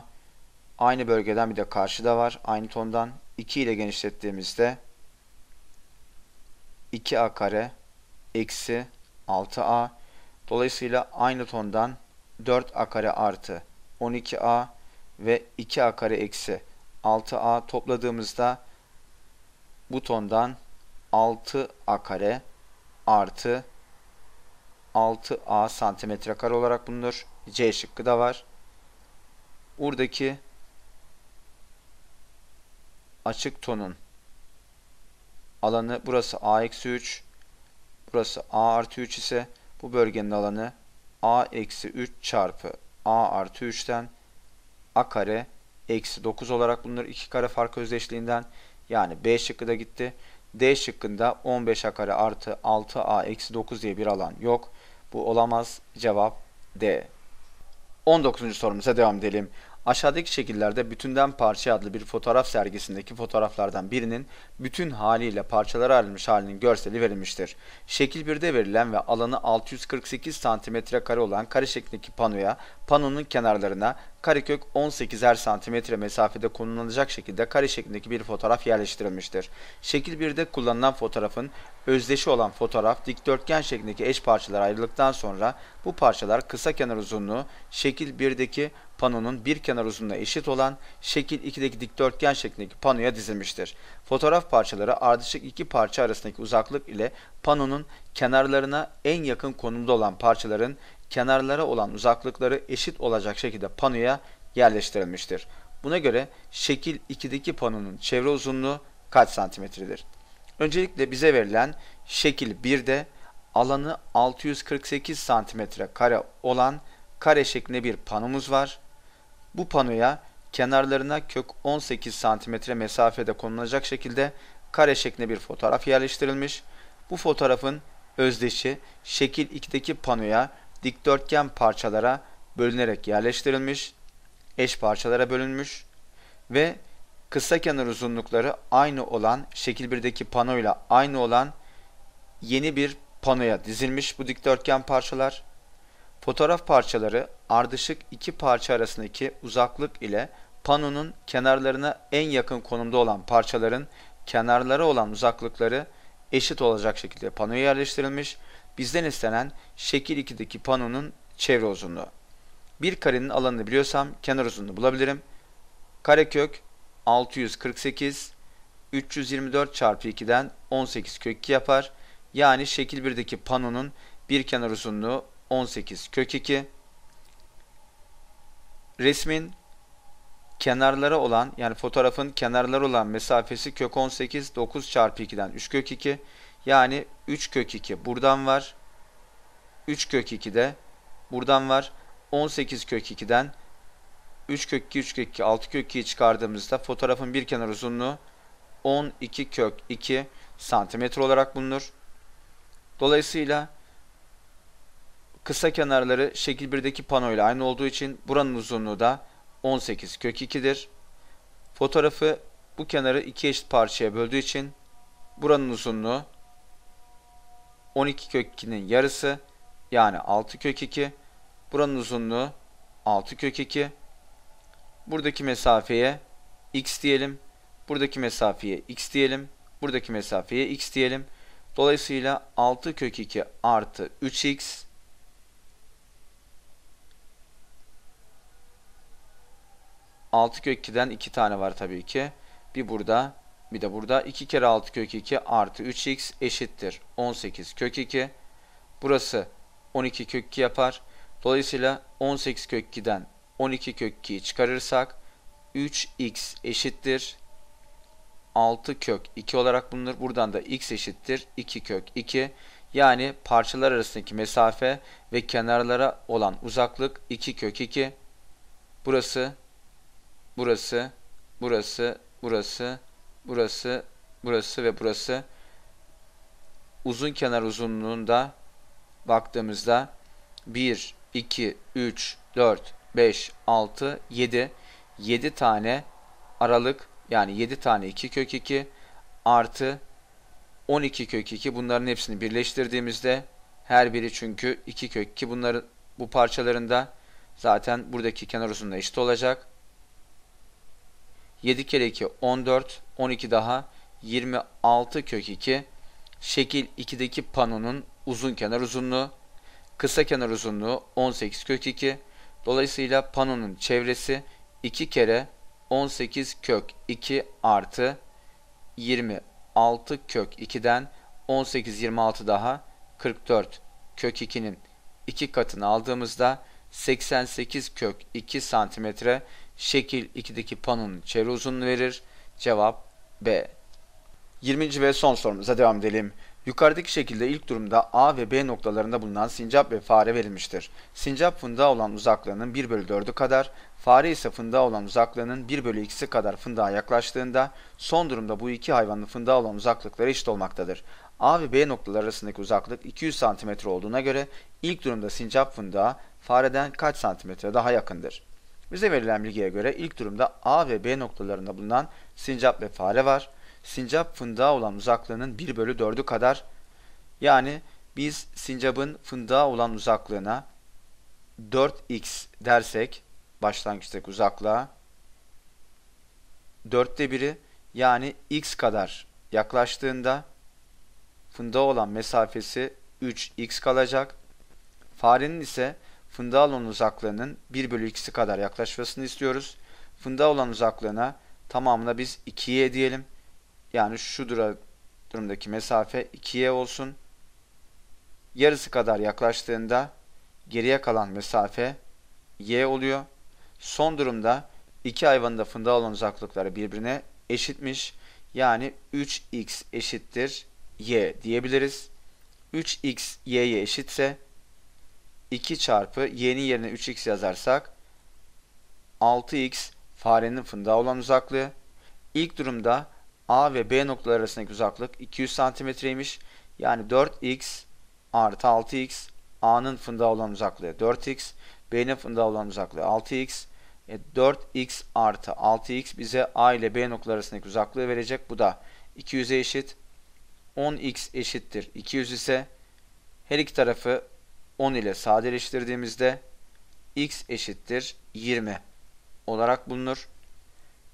aynı bölgeden bir de karşıda var aynı tondan 2 ile genişlettiğimizde 2a kare eksi 6a dolayısıyla aynı tondan 4a kare artı 12a ve 2a kare eksi 6a topladığımızda bu tondan 6a kare artı 6a santimetre kare olarak bulunur. C şıkkı da var. Buradaki açık tonun alanı burası a eksi 3 burası a artı 3 ise bu bölgenin alanı a eksi 3 çarpı a artı 3'ten a kare eksi 9 olarak bulunur. iki kare fark özdeşliğinden yani b şıkkı da gitti. D şıkkında 15 a kare artı 6a eksi 9 diye bir alan yok. Bu olamaz. Cevap D. 19. sorumuza devam edelim. Aşağıdaki şekillerde Bütünden Parça adlı bir fotoğraf sergisindeki fotoğraflardan birinin bütün haliyle parçalara ayrılmış halinin görseli verilmiştir. Şekil 1'de verilen ve alanı 648 cm kare olan kare şeklindeki panoya, panonun kenarlarına karekök 18'er santimetre mesafede konumlanacak şekilde kare şeklindeki bir fotoğraf yerleştirilmiştir. Şekil 1'de kullanılan fotoğrafın özdeşi olan fotoğraf dikdörtgen şeklindeki eş parçalar ayrıldıktan sonra bu parçalar kısa kenar uzunluğu şekil 1'deki panonun bir kenar uzunluğuna eşit olan şekil 2'deki dikdörtgen şeklindeki panoya dizilmiştir. Fotoğraf parçaları ardışık iki parça arasındaki uzaklık ile panonun kenarlarına en yakın konumda olan parçaların kenarlara olan uzaklıkları eşit olacak şekilde panoya yerleştirilmiştir. Buna göre şekil 2'deki panonun çevre uzunluğu kaç santimetredir? Öncelikle bize verilen şekil 1'de alanı 648 santimetre kare olan kare şeklinde bir panomuz var. Bu panoya kenarlarına kök 18 cm mesafede konulacak şekilde kare şeklinde bir fotoğraf yerleştirilmiş. Bu fotoğrafın özdeşi şekil 2'deki panoya dikdörtgen parçalara bölünerek yerleştirilmiş, eş parçalara bölünmüş ve kısa kenar uzunlukları aynı olan şekil 1'deki panoyla aynı olan yeni bir panoya dizilmiş bu dikdörtgen parçalar. Fotoğraf parçaları ardışık iki parça arasındaki uzaklık ile panonun kenarlarına en yakın konumda olan parçaların kenarlara olan uzaklıkları eşit olacak şekilde panoya yerleştirilmiş. Bizden istenen şekil 2'deki panonun çevre uzunluğu. Bir karenin alanını biliyorsam kenar uzunluğunu bulabilirim. Karekök 648 324 çarpı 2'den 18 kök 2 yapar. Yani şekil 1'deki panonun bir kenar uzunluğu 18 kök 2. Resmin kenarları olan yani fotoğrafın kenarları olan mesafesi kök 18 9 çarpı 2'den 3 kök 2 yani 3 kök 2 buradan var 3 kök 2 de buradan var 18 kök 2'den 3 kök 2 3 kök 2 6 kök 2'yi çıkardığımızda fotoğrafın bir kenar uzunluğu 12 kök 2 santimetre olarak bulunur. Dolayısıyla Kısa kenarları şekil 1'deki panoyla aynı olduğu için buranın uzunluğu da 18 kök 2'dir. Fotoğrafı bu kenarı iki eşit parçaya böldüğü için buranın uzunluğu 12 kök 2'nin yarısı yani 6 kök 2. Buranın uzunluğu 6 kök 2. Buradaki mesafeye x diyelim. Buradaki mesafeye x diyelim. Buradaki mesafeye x diyelim. Dolayısıyla 6 kök 2 artı 3x 6 kök 2'den 2 tane var tabii ki. Bir burada bir de burada 2 kere 6 kök 2 artı 3x eşittir 18 kök 2. Burası 12 kök 2 yapar. Dolayısıyla 18 kök 2'den 12 kök 2'yi çıkarırsak 3x eşittir 6 kök 2 olarak bulunur. Buradan da x eşittir 2 kök 2. Yani parçalar arasındaki mesafe ve kenarlara olan uzaklık 2 kök 2. Burası burası, burası, burası, burası, burası ve burası uzun kenar uzunluğunda baktığımızda 1, 2, 3, 4, 5, 6, 7 7 tane aralık yani 7 tane 2 kök 2 artı 12 kök 2 bunların hepsini birleştirdiğimizde her biri çünkü 2 kök 2 bunların bu parçalarında zaten buradaki kenar uzunluğu eşit olacak. 7 kere 2 14, 12 daha 26 kök 2. Şekil 2'deki panonun uzun kenar uzunluğu, kısa kenar uzunluğu 18 kök 2. Dolayısıyla panonun çevresi 2 kere 18 kök 2 artı 26 kök 2'den 18 26 daha 44 kök 2'nin 2 katını aldığımızda 88 kök 2 santimetre Şekil 2'deki panonun çevre uzunluğu verir. Cevap B. 20. ve son sorumuza devam edelim. Yukarıdaki şekilde ilk durumda A ve B noktalarında bulunan sincap ve fare verilmiştir. Sincap funda olan uzaklığının 1 bölü 4'ü kadar, fare ise funda olan uzaklığının 1 bölü 2'si kadar fındığa yaklaştığında son durumda bu iki hayvanın fındığa olan uzaklıkları eşit olmaktadır. A ve B noktaları arasındaki uzaklık 200 cm olduğuna göre ilk durumda sincap fındığa fareden kaç santimetre daha yakındır? Bize verilen bilgiye göre ilk durumda A ve B noktalarında bulunan sincap ve fare var. Sincap fındığa olan uzaklığının 1 bölü 4'ü kadar. Yani biz sincabın fındığa olan uzaklığına 4x dersek başlangıçtaki uzaklığa 4'te 1'i yani x kadar yaklaştığında fındığa olan mesafesi 3x kalacak. Farenin ise fındığa olan uzaklığının 1 bölü 2'si kadar yaklaşmasını istiyoruz. Fındığa olan uzaklığına tamamına biz 2'ye diyelim. Yani şu dura, durumdaki mesafe 2'ye olsun. Yarısı kadar yaklaştığında geriye kalan mesafe y oluyor. Son durumda iki hayvanın da fındığa olan uzaklıkları birbirine eşitmiş. Yani 3x eşittir y diyebiliriz. 3x y'ye eşitse 2 çarpı y'nin yerine 3x yazarsak 6x farenin fındığa olan uzaklığı. İlk durumda A ve B noktaları arasındaki uzaklık 200 santimetreymiş. Yani 4x artı 6x A'nın fındığa olan uzaklığı 4x B'nin fındığa olan uzaklığı 6x e 4x artı 6x bize A ile B noktaları arasındaki uzaklığı verecek. Bu da 200'e eşit. 10x eşittir 200 ise her iki tarafı 10 ile sadeleştirdiğimizde x eşittir 20 olarak bulunur.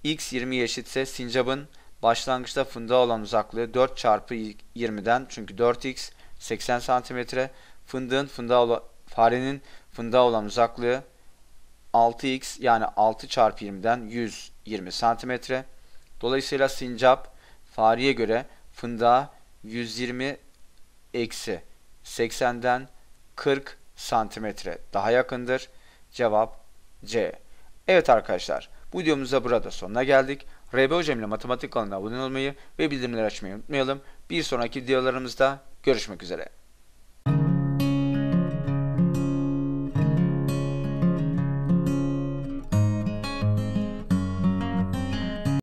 x 20 eşitse sincapın başlangıçta fındığa olan uzaklığı 4 çarpı 20'den çünkü 4x 80 santimetre fındığın fındığa farenin fındığa olan uzaklığı 6x yani 6 çarpı 20'den 120 santimetre. Dolayısıyla sincap fareye göre fındığa 120 eksi 80'den 40 santimetre daha yakındır. Cevap C. Evet arkadaşlar bu videomuzda burada sonuna geldik. RB Hocam ile Matematik kanalına abone olmayı ve bildirimleri açmayı unutmayalım. Bir sonraki videolarımızda görüşmek üzere.